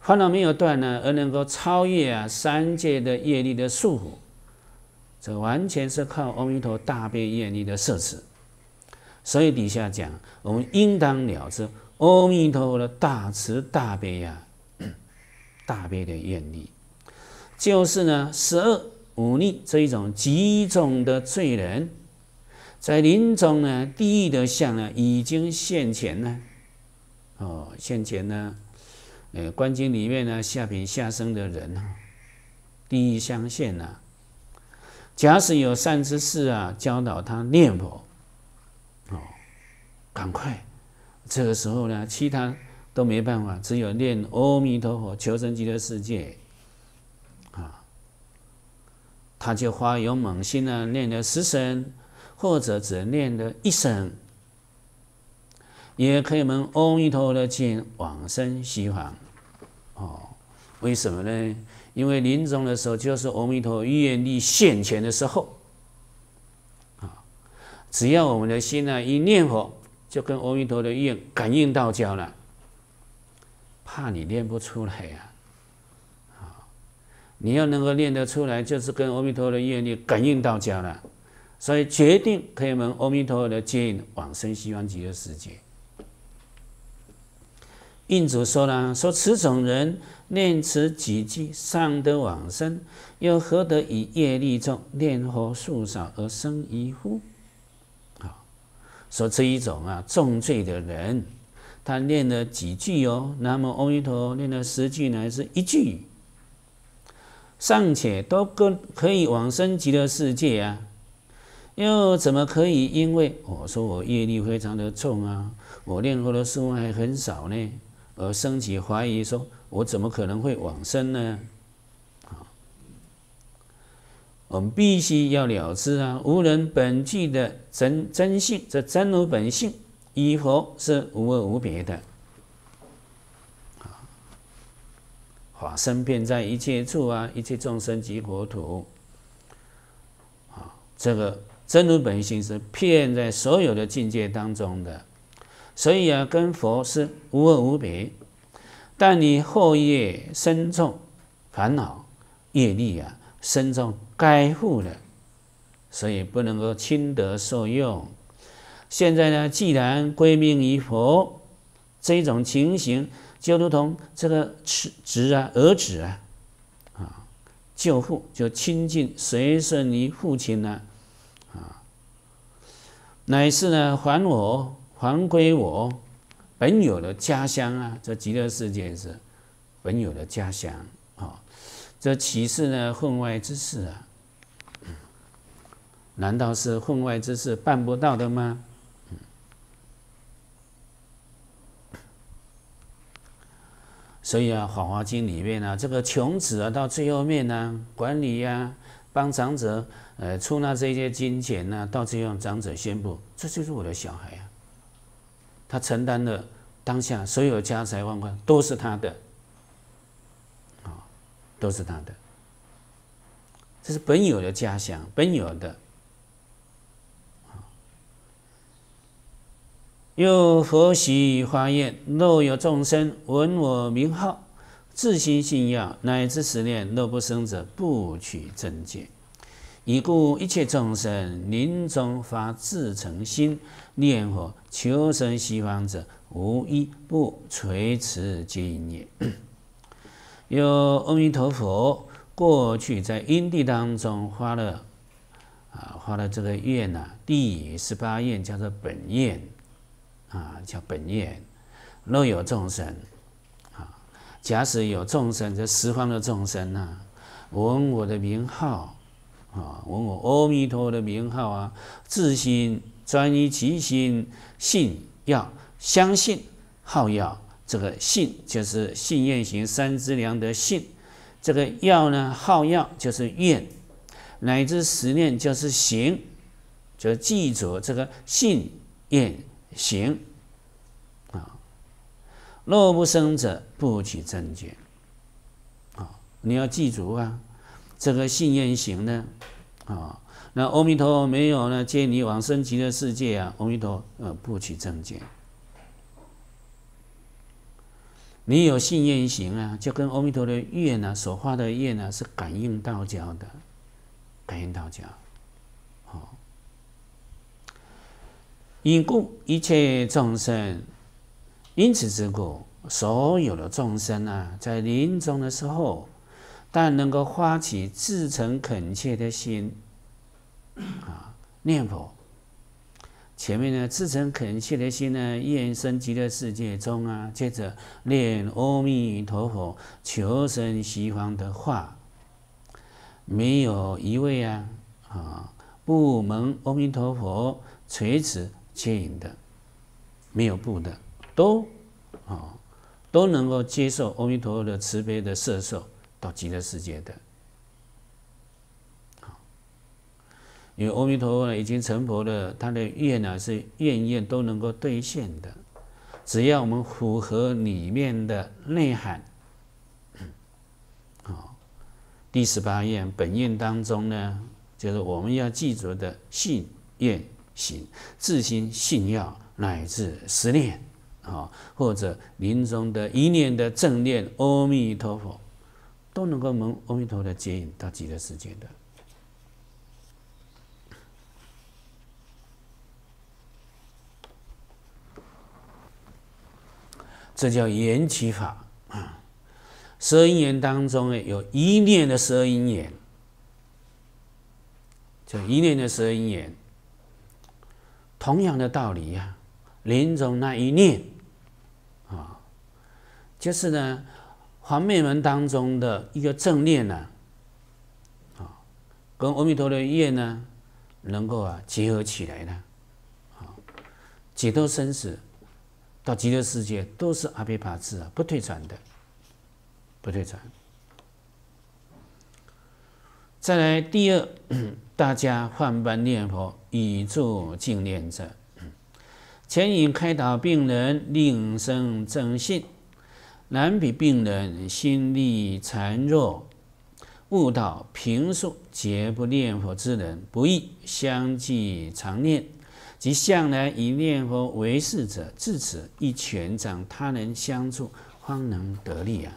烦恼没有断呢，而能够超越啊三界的业力的束缚，这完全是靠阿弥陀大悲业力的摄持。所以底下讲，我们应当了知阿弥陀的大慈大悲呀，大悲的愿力，就是呢，十二五逆这一种极重的罪人，在临终呢，地狱的相呢，已经现前呢，哦，现前呢。哎，观经里面呢，下品下生的人啊，地狱相现呢，假使有善知识啊，教导他念佛，哦，赶快，这个时候呢，其他都没办法，只有念阿弥陀佛求生极乐世界，啊，他就花勇猛心啊，念了十声，或者只念了一声。也可以蒙阿弥陀的接往生西方，哦，为什么呢？因为临终的时候就是阿弥陀愿力现前的时候，啊，只要我们的心啊一念佛，就跟阿弥陀的愿感应到家了。怕你念不出来呀，啊，你要能够念得出来，就是跟阿弥陀的愿力感应到家了，所以决定可以蒙阿弥陀的接往生西方极乐世界。印主说了：“说此种人念此几句尚得往生，又何得以业力重，念佛数少而生疑乎？”好，说这一种啊，重罪的人，他念了几句哦，那么阿弥陀念了十句呢，是一句，尚且都可可以往生极乐世界啊，又怎么可以？因为我说我业力非常的重啊，我念佛的数还很少呢。而升起怀疑，说我怎么可能会往生呢？啊，我们必须要了知啊，无人本具的真真性，这真如本性，与佛是无二无别的。啊，法身遍在一切处啊，一切众生及国土。啊，这个真如本性是遍在所有的境界当中的。所以啊，跟佛是无二无别。但你后业深重，烦恼业力啊，深重该负的，所以不能够轻得受用。现在呢，既然归命于佛，这种情形就如同这个侄侄啊，儿子啊，啊，舅父就亲近随顺于父亲呢，啊，乃是呢还我。还归我本有的家乡啊！这极乐世界是本有的家乡啊！这岂是呢？分外之事啊？难道是分外之事办不到的吗？所以啊，《法华经》里面呢，这个穷子啊，到最后面呢，管理呀，帮长者呃，出纳这些金钱啊，到最后长者宣布：这就是我的小孩啊！他承担了当下所有家财万贯，都是他的，啊，都是他的。这是本有的家乡，本有的。又佛喜花宴，若有众生闻我名号，自心信要，乃至十念若不生者，不取正见。已故一切众生临终发自诚心念佛。求生西方者，无一不垂此经也。有阿弥陀佛过去在因地当中发了啊，发了这个愿呢，第十八愿叫做本愿啊，叫本愿。若有众生啊，假使有众生，这十方的众生啊，闻我的名号啊，闻我阿弥陀的名号啊，自心。专一其心，信要相信，好要这个信就是信愿行三之良的信，这个要呢好要就是愿，乃至十念就是行，就记住这个信愿行啊。若不生者，不取正觉啊！你要记住啊，这个信愿行呢啊。那阿弥陀没有呢？接你往生极乐世界啊！阿弥陀呃，不取正见。你有信愿行啊，就跟阿弥陀的愿呢，所发的愿呢，是感应道教的，感应道教。好，因故一切众生，因此之故，所有的众生啊，在临终的时候，但能够发起至诚恳切的心。啊，念佛前面呢，自诚恳切的心呢，愿生极乐世界中啊。接着念阿弥陀佛求生西方的话，没有一位啊，啊，不蒙阿弥陀佛垂慈接引的，没有不的，都啊，都能够接受阿弥陀佛的慈悲的摄受，到极乐世界的。因为阿弥陀佛已经成佛了，他的愿呢是愿愿都能够兑现的，只要我们符合里面的内涵。好，第十八愿本愿当中呢，就是我们要记住的信愿行，自心信要乃至十念啊，或者临终的一念的正念，阿弥陀佛都能够蒙阿弥陀的接引到极乐世界的。这叫缘起法啊，色阴缘当中呢，有一念的色阴缘，就一念的色阴缘。同样的道理呀，临终那一念啊，就是呢，华灭门当中的一个正念呢，啊，跟阿弥陀的业呢，能够啊结合起来呢，啊，解脱生死。到极乐世界都是阿鼻拔智啊，不退转的，不退转。再来第二，大家换班念佛以助净念者，前引开导病人令生正信，难比病人心力孱弱，悟道平素皆不念佛之人，不易相继常念。即向来以念佛为是者，至此一全掌，他人相助，方能得力啊！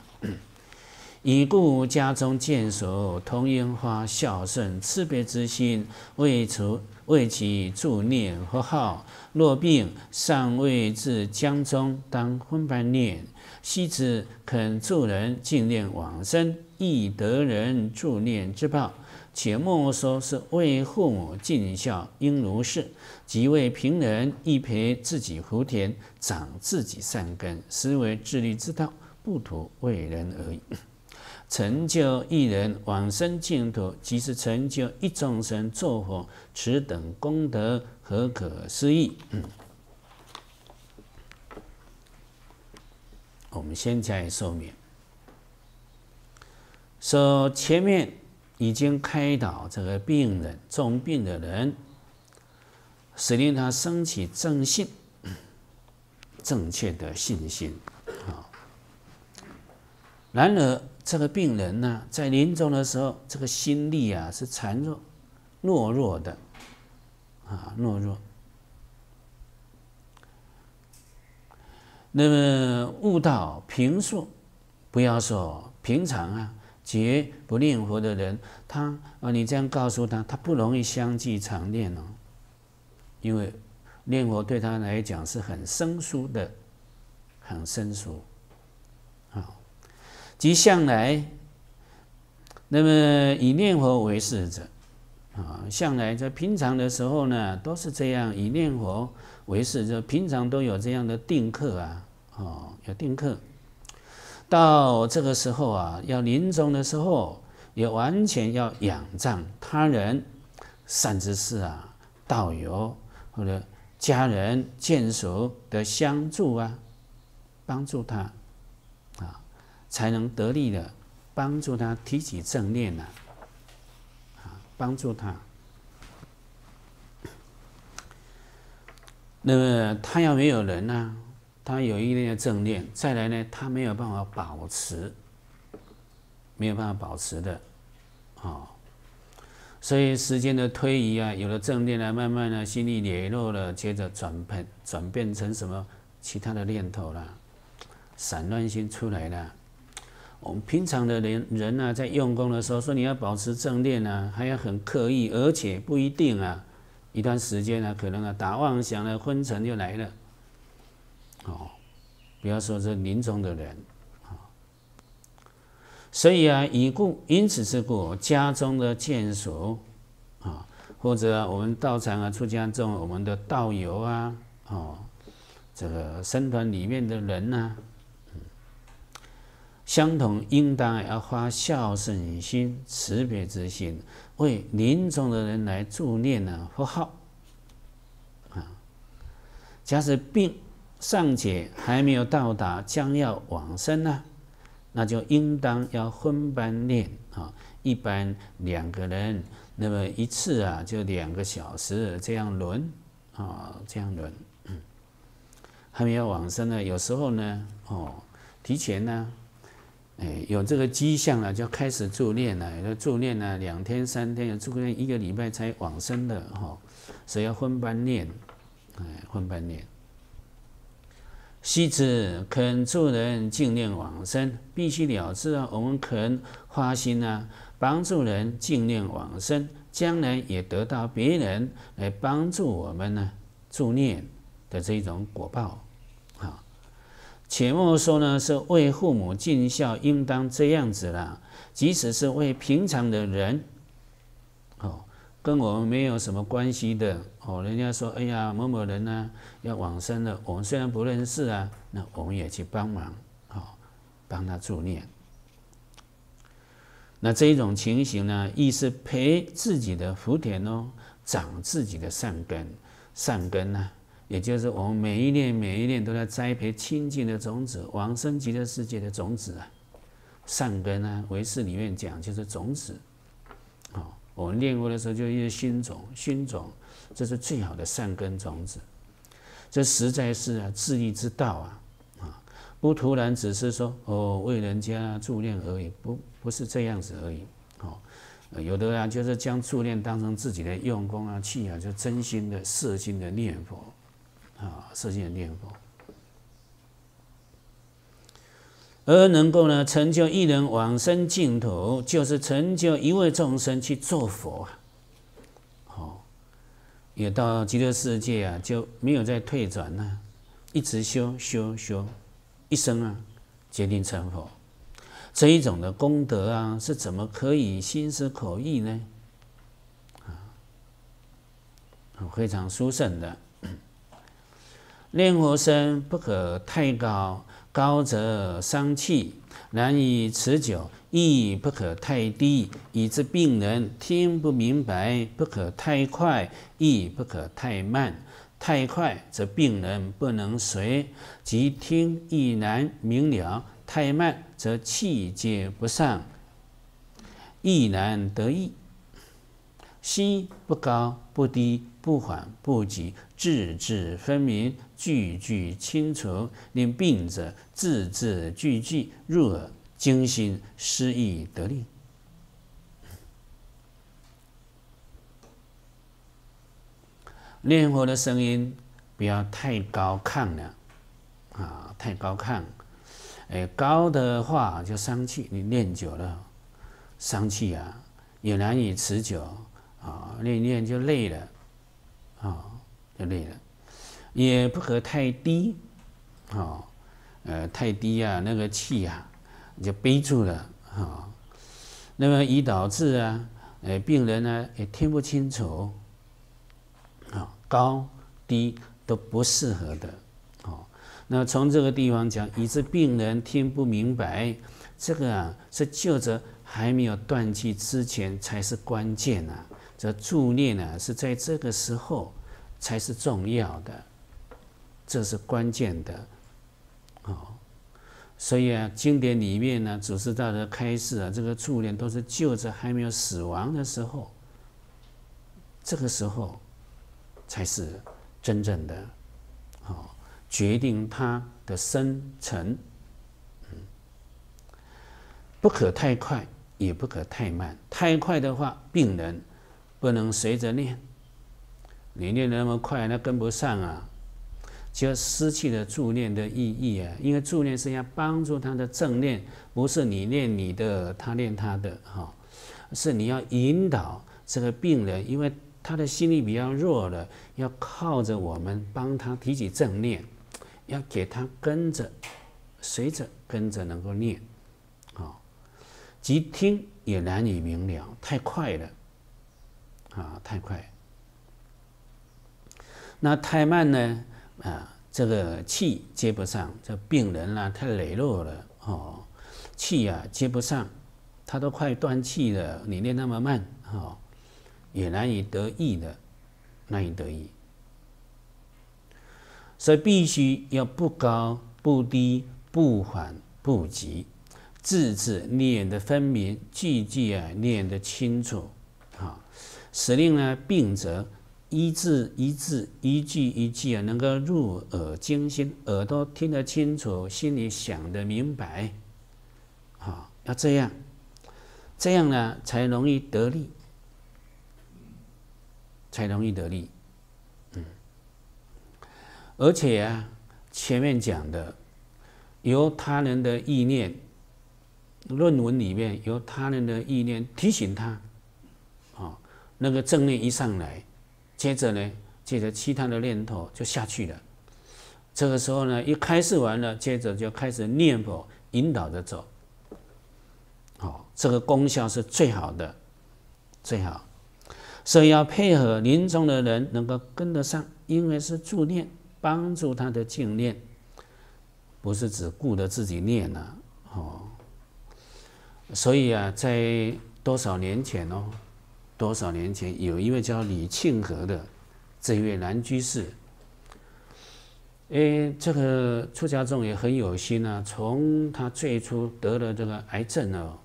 已 故家中见所同缘花孝顺慈悲之心，为除为其助念佛号。若病尚未至江中，当分半念；须知肯助人尽念往生，亦得人助念之报。且莫说是为父母尽孝，应如是。即为平人，亦培自己福田，长自己善根，实为自律之道，不图为人而已。成就一人往生净土，即是成就一众生作佛，此等功德何可思议？嗯，我们现在说明。说前面已经开导这个病人重病的人。使令他升起正信、正确的信心。啊，然而这个病人呢，在临终的时候，这个心力啊是孱弱、懦弱的，啊，懦弱。那么悟道平素，不要说平常啊，绝不念佛的人，他啊，你这样告诉他，他不容易相继长念哦。因为念佛对他来讲是很生疏的，很生疏啊。即向来那么以念佛为事者啊，向来在平常的时候呢，都是这样以念佛为事，就平常都有这样的定课啊，哦，有定课。到这个时候啊，要临终的时候，也完全要仰仗他人善知识啊，导游。或者家人、眷属的相助啊，帮助他啊，才能得力的帮助他提起正念呐，啊，帮助他。那么他要没有人呢，他有一定的正念，再来呢，他没有办法保持，没有办法保持的，啊。所以时间的推移啊，有了正念啊，慢慢呢，心力联络了，接着转变转变成什么其他的念头了，散乱心出来了。我们平常的人人呢，在用功的时候，说你要保持正念啊，还要很刻意，而且不一定啊，一段时间啊，可能啊，打妄想了，昏沉就来了。哦，不要说这临终的人。所以啊，以故因此之故，家中的眷属啊，或者我们道场啊、出家中我们的道友啊，哦，这个僧团里面的人呢，相同应当要发孝顺心、慈悲之心，为临终的人来助念呢、佛号啊。假使病尚且还没有到达，将要往生呢？那就应当要分班练啊，一般两个人，那么一次啊就两个小时，这样轮，啊这样轮。还没有往生呢，有时候呢哦，提前呢，哎有这个迹象了，就开始助念了，有助念呢两天三天有助念一个礼拜才往生的哈，所以要分班练，哎分班练。须知肯助人，尽念往生，必须了知啊！我们肯花心啊，帮助人，尽念往生，将来也得到别人来帮助我们呢，助念的这一种果报啊。且莫说呢，是为父母尽孝，应当这样子啦。即使是为平常的人。跟我们没有什么关系的哦，人家说哎呀某某人呢要往生了，我们虽然不认识啊，那我们也去帮忙，哦，帮他助念。那这一种情形呢，亦是培自己的福田哦，长自己的善根，善根呢，也就是我们每一念每一念都在栽培清净的种子，往生极乐世界的种子啊，善根啊，唯识里面讲就是种子。我们练佛的时候，就一些心种，心种，这是最好的善根种子。这实在是啊，治利之道啊，啊，不突然只是说哦为人家助念而已，不不是这样子而已。哦，有的啊，就是将助念当成自己的用功啊，去啊，就真心的、色心的念佛啊，色心的念佛。而能够呢，成就一人往生净土，就是成就一位众生去做佛啊！哦，也到极乐世界啊，就没有再退转了，一直修修修，一生啊，决定成佛。这一种的功德啊，是怎么可以心思口易呢？啊，非常殊胜的，念佛僧不可太高。高则伤气，难以持久；亦不可太低，以致病人听不明白。不可太快，亦不可太慢。太快则病人不能随，即听亦难明了；太慢则气接不上，亦难得意。心不高不低，不缓不急，自自分明。句句清楚，令病者字字句句入耳，惊心失意得令。念佛的声音不要太高亢了，啊，太高亢，哎，高的话就伤气，你念久了伤气啊，也难以持久啊，念一念就累了，啊，就累了。也不可太低，哦，呃，太低啊，那个气啊，就憋住了，哦，那么以导致啊，呃，病人呢也听不清楚，啊，高低都不适合的，哦，那从这个地方讲，以致病人听不明白，这个啊是就着还没有断气之前才是关键啊，这助念呢是在这个时候才是重要的。这是关键的，哦，所以啊，经典里面呢，主持道德开示啊，这个助念都是就在还没有死亡的时候，这个时候，才是真正的，哦，决定他的生辰，嗯，不可太快，也不可太慢，太快的话，病人不能随着念，你念那么快，那跟不上啊。就失去了助念的意义啊！因为助念是要帮助他的正念，不是你念你的，他念他的，哈，是你要引导这个病人，因为他的心力比较弱了，要靠着我们帮他提起正念，要给他跟着，随着跟着能够念，啊，即听也难以明了，太快了，啊，太快。那太慢呢？啊，这个气接不上，这病人啦太羸弱了哦，气啊接不上，他都快断气了，你练那么慢啊，也难以得意的，难以得意。所以必须要不高不低，不缓不急，字字念得分明，句句啊念得清楚啊，使令呢病者。一字一字，一句一句啊，能够入耳、精心，耳朵听得清楚，心里想的明白，啊，要这样，这样呢才容易得利，才容易得利。嗯，而且啊，前面讲的，由他人的意念，论文里面由他人的意念提醒他，啊，那个正念一上来。接着呢，接着其他的念头就下去了。这个时候呢，一开始完了，接着就开始念佛，引导着走。好，这个功效是最好的，最好。所以要配合临终的人能够跟得上，因为是助念，帮助他的静念，不是只顾着自己念了。哦，所以啊，在多少年前哦。多少年前，有一位叫李庆和的，一位男居士。哎，这个出家众也很有心啊。从他最初得了这个癌症哦，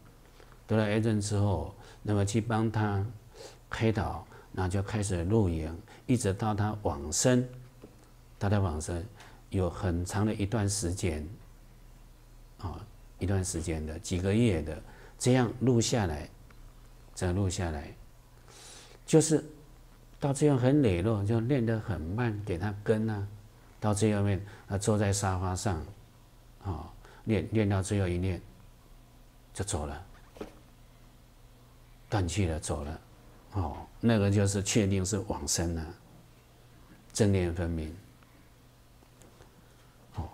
得了癌症之后，那么去帮他开导，然后就开始露营，一直到他往生。他的往生有很长的一段时间，啊，一段时间的几个月的这样录下来，这样录下来。就是到这样很磊落，就练得很慢，给他跟啊。到最后面，他坐在沙发上，啊，练练到最后一练，就走了，断气了，走了。哦，那个就是确定是往生了，正念分明。哦，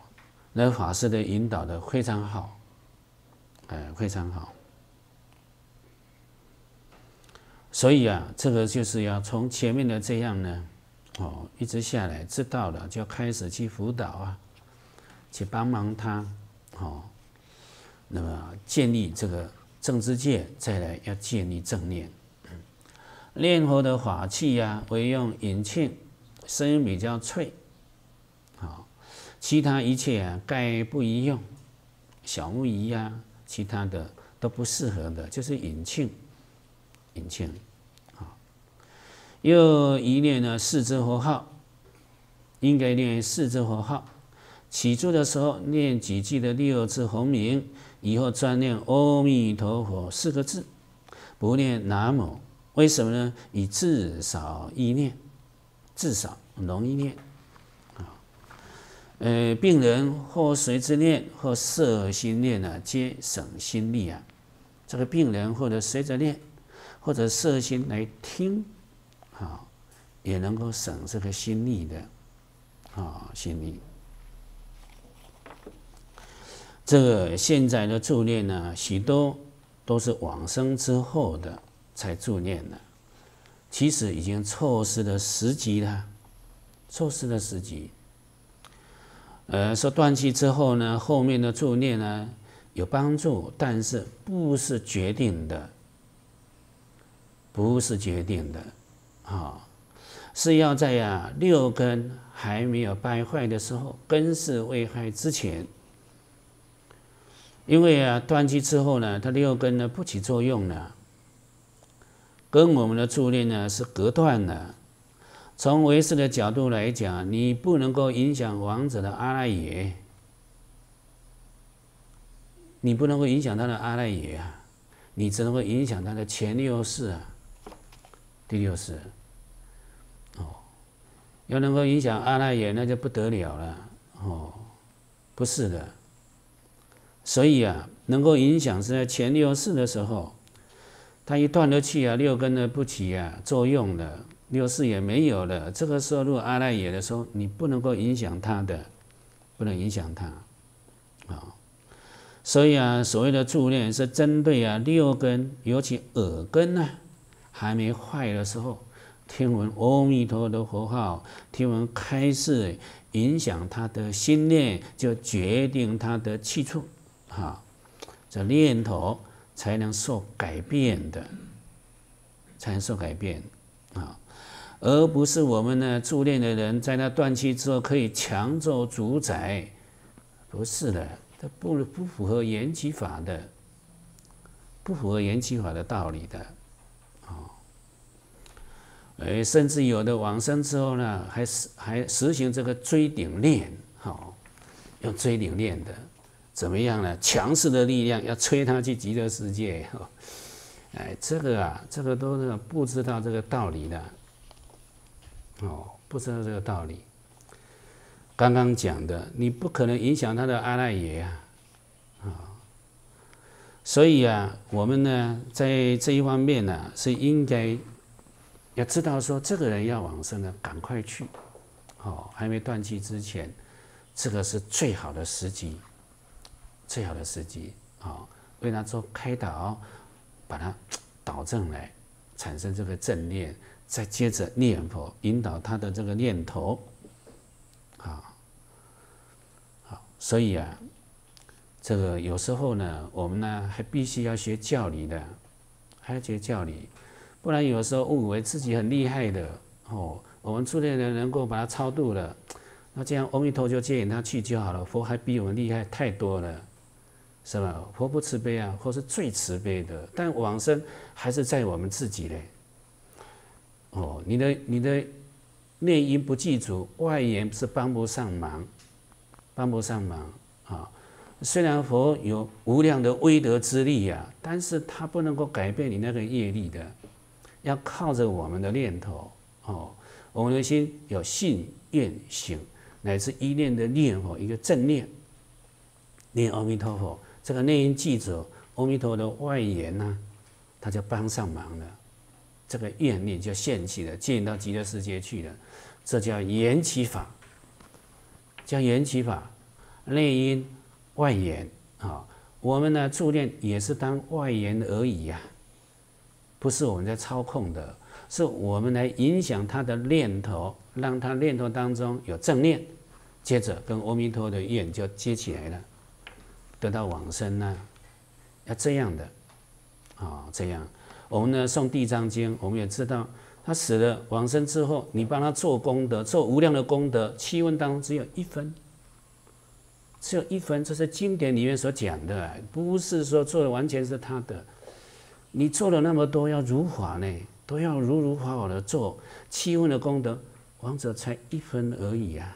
那个法师的引导的非常好，哎，非常好。所以啊，这个就是要从前面的这样呢，哦，一直下来知道了，就要开始去辅导啊，去帮忙他，哦，那么建立这个正知界，再来要建立正念，念佛的法器呀，会用银磬，声音比较脆，好，其他一切啊，概不宜用，小木鱼呀，其他的都不适合的，就是银磬。引擎啊，又一念呢，四字佛号，应该念四字佛号。起初的时候念几句的六字红名，以后专念“阿弥陀佛”四个字，不念“南无”。为什么呢？以至少一念，至少容易念啊。呃，病人或随之念，或摄心念呢，皆省心力啊。这个病人或者随着念。或者色心来听，啊，也能够省这个心力的，啊，心力。这个现在的助念呢，许多都是往生之后的才助念的，其实已经错失了时机了，错失了时机。呃，说断气之后呢，后面的助念呢有帮助，但是不是决定的。不是决定的，啊，是要在呀六根还没有败坏的时候，根是危害之前。因为啊断气之后呢，它六根呢不起作用了，跟我们的助念呢是隔断的。从唯识的角度来讲，你不能够影响王者的阿赖耶，你不能够影响他的阿赖耶啊，你只能会影响他的前六世啊。第六是，哦，要能够影响阿赖耶那就不得了了，哦，不是的，所以啊，能够影响是在前六识的时候，他一断了气啊，六根呢不起啊作用的，六识也没有了。这个时候入阿赖耶的时候，你不能够影响他的，不能影响他，啊，所以啊，所谓的助念是针对啊六根，尤其耳根啊。还没坏的时候，听闻阿弥陀的佛号，听闻开示，影响他的心念，就决定他的去处。啊，这念头才能受改变的，才能受改变啊，而不是我们呢助念的人在那断气之后可以强做主宰，不是的，这不不符合缘起法的，不符合缘起法的道理的。哎，甚至有的往生之后呢，还实还实行这个追顶链哦，用追顶链的，怎么样呢？强势的力量要催他去极乐世界，哈，哎，这个啊，这个都是不知道这个道理的，哦，不知道这个道理。刚刚讲的，你不可能影响他的阿赖耶啊，啊，所以啊，我们呢，在这一方面呢，是应该。要知道说，这个人要往生呢，赶快去，哦，还没断气之前，这个是最好的时机，最好的时机，哦，为他做开导，把他导正来，产生这个正念，再接着念佛，引导他的这个念头，啊，好，所以啊，这个有时候呢，我们呢还必须要学教理的，还要学教理。不然，有时候误以为自己很厉害的哦，我们出家人能够把它超度了，那这样阿弥陀就接引他去就好了。佛还比我们厉害太多了，是吧？佛不慈悲啊，或是最慈悲的，但往生还是在我们自己嘞。哦，你的你的内因不记住，外缘是帮不上忙，帮不上忙啊。虽然佛有无量的威德之力呀，但是他不能够改变你那个业力的。要靠着我们的念头哦，我们的心有信愿行，乃至一念的念哦，一个正念念阿弥陀佛，这个内因记者，阿弥陀的外延呢，他就帮上忙了，这个愿力就现起了，进到极乐世界去了，这叫缘起法，叫缘起法，内因外延啊，我们呢助念也是当外延而已呀。不是我们在操控的，是我们来影响他的念头，让他念头当中有正念，接着跟阿弥陀的愿就接起来了，得到往生呢，要这样的，啊，这样，我们呢诵地藏经，我们也知道，他死了往生之后，你帮他做功德，做无量的功德，七分当中只有一分，只有一分，这是经典里面所讲的，不是说做的完全是他的。你做了那么多，要如法呢，都要如如法法的做。七分的功德，王者才一分而已啊，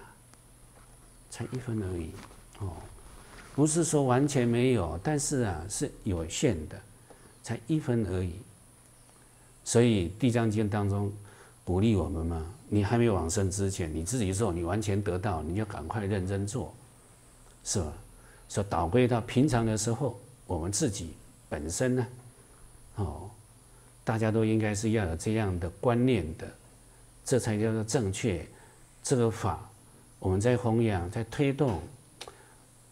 才一分而已。哦，不是说完全没有，但是啊，是有限的，才一分而已。所以《地藏经》当中鼓励我们嘛，你还没往生之前，你自己做，你完全得到，你就赶快认真做，是吧？说倒归到平常的时候，我们自己本身呢？哦，大家都应该是要有这样的观念的，这才叫做正确。这个法，我们在弘扬、在推动，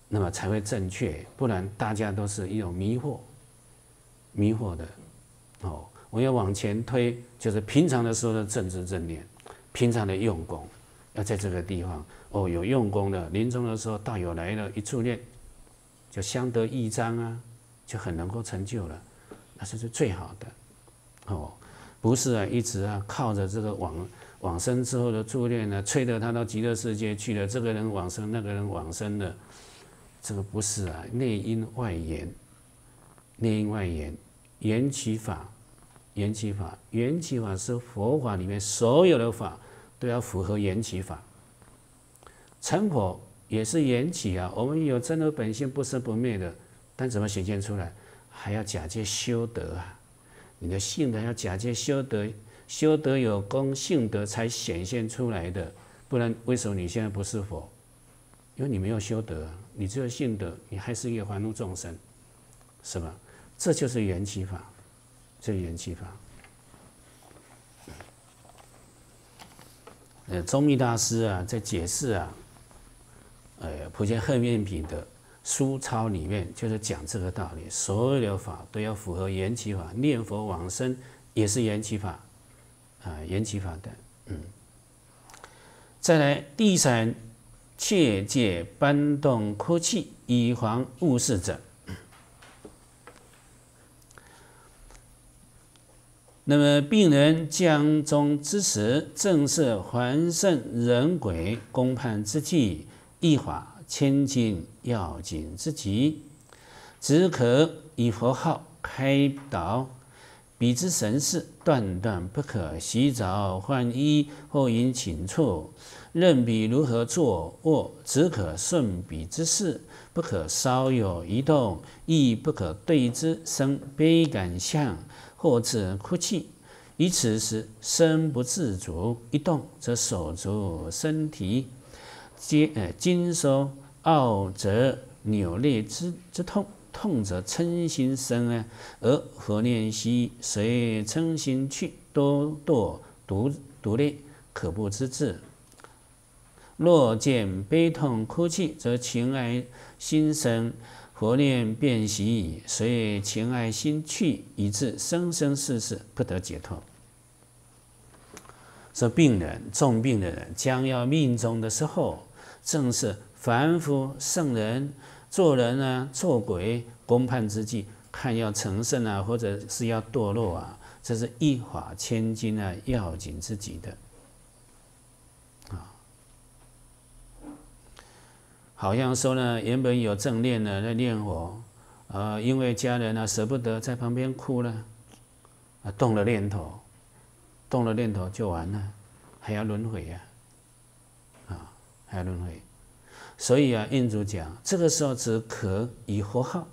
那么才会正确。不然，大家都是一种迷惑，迷惑的。哦，我要往前推，就是平常的时候的正知正念，平常的用功，要在这个地方哦，有用功的。临终的时候，道友来了一助念，就相得益彰啊，就很能够成就了。这是最好的哦，不是啊，一直啊靠着这个往往生之后的助念呢，催着他到极乐世界去了。这个人往生，那个人往生的，这个不是啊，内因外缘，内因外缘，缘起法，缘起法，缘起法是佛法里面所有的法都要符合缘起法。成佛也是缘起啊，我们有真如本性不生不灭的，但怎么显现出来？还要假借修德啊，你的性德要假借修德，修德有功，性德才显现出来的。不然，为什么你现在不是佛？因为你没有修德，你只有性德，你还是一个凡夫众生，是吧？这就是缘起法，这缘起法。呃，宗密大师啊，在解释啊，呃，普贤横遍品的。书抄里面就是讲这个道理，所有的法都要符合缘起法，念佛往生也是缘起法啊，缘起法的。嗯，再来第三，切戒搬动哭泣，以防误事者。那么病人将中之时，正是还升人鬼公判之际，一法千金要紧之极，只可以佛号开导彼之神识，断断不可洗澡换衣或饮寝处，任彼如何坐卧，只可顺彼之事，不可稍有移动；亦不可对之生悲感相，或者哭泣。以此时身不自主，一动则手足身体皆呃经收。傲则扭裂之之痛，痛则嗔心生啊，而何念兮？随嗔心去，多堕独独裂，可不知至。若见悲痛哭泣，则情爱心生，佛念便息，随情爱心去，以致生生世世不得解脱。说病人重病的人将要命中的时候，正是。凡夫、圣人、做人啊、做鬼、公判之际，看要成圣啊，或者是要堕落啊，这是一法千金啊，要紧自己的。好像说呢，原本有正念呢，在念佛，啊，因为家人呢舍不得，在旁边哭了，啊，动了念头，动了念头就完了，还要轮回呀，啊，还要轮回。所以啊，印度讲，这个时候只可以佛号，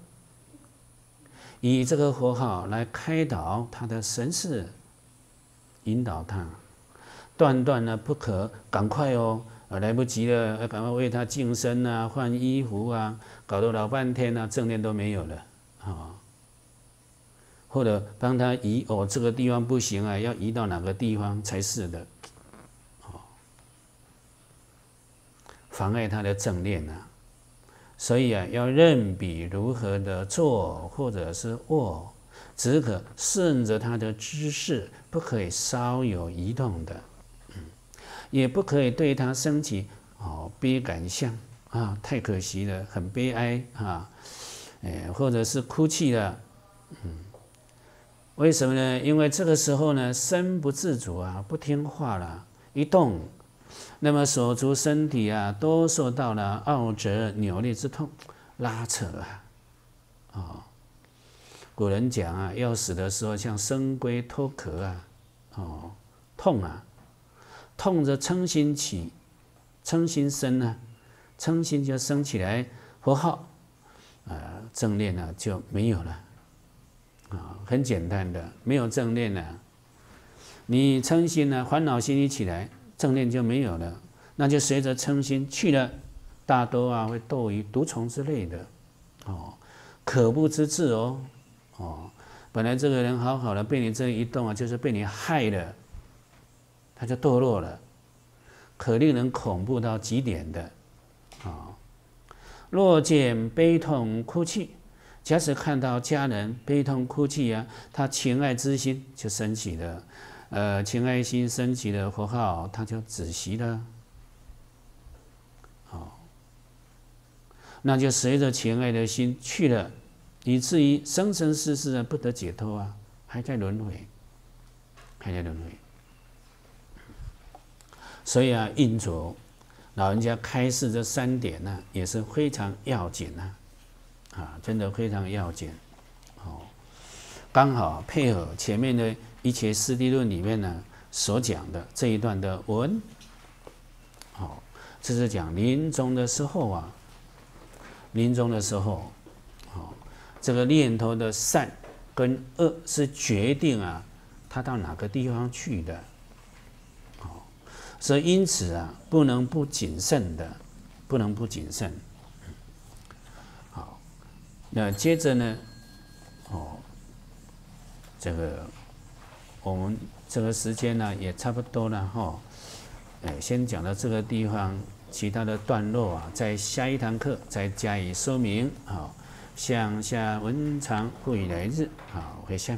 以这个佛号来开导他的神识，引导他。断断呢不可赶快哦，来不及了，赶快为他净身啊，换衣服啊，搞得老半天啊，正念都没有了啊。或者帮他移哦，这个地方不行啊，要移到哪个地方才是的。妨碍他的正念呢，所以啊，要任笔如何的坐或者是卧，只可顺着他的姿势，不可以稍有移动的，也不可以对他升起哦悲感相啊，太可惜了，很悲哀啊，哎，或者是哭泣的，嗯，为什么呢？因为这个时候呢，身不自主啊，不听话了，一动。那么手足身体啊，都受到了二折扭裂之痛、拉扯啊，哦，古人讲啊，要死的时候像生龟脱壳啊，哦，痛啊，痛着撑心起，撑心生呢，撑心就生起来，不好，呃，正念呢就没有了，啊，很简单的，没有正念呢，你称心呢，烦恼心一起来。正念就没有了，那就随着嗔心去了，大多啊会斗鱼、毒虫之类的，哦，可怖之至哦，哦，本来这个人好好的，被你这一动啊，就是被你害的，他就堕落了，可令人恐怖到极点的，啊，若见悲痛哭泣，假使看到家人悲痛哭泣呀，他情爱之心就升起了。呃，情爱心升起的佛号，它就止息了。好，那就随着情爱的心去了，以至于生生世世不得解脱啊，还在轮回，还在轮回。所以啊，印主老人家开示这三点呢，也是非常要紧啊，啊，真的非常要紧。好，刚好配合前面的。一切事理论里面呢，所讲的这一段的文，好，这是讲临终的时候啊。临终的时候，好，这个念头的善跟恶是决定啊，他到哪个地方去的，好，所以因此啊，不能不谨慎的，不能不谨慎。好，那接着呢，哦，这个。我们这个时间呢也差不多了哈，哎，先讲到这个地方，其他的段落啊，在下一堂课再加以说明。好，向下文长不以来日。好，回向。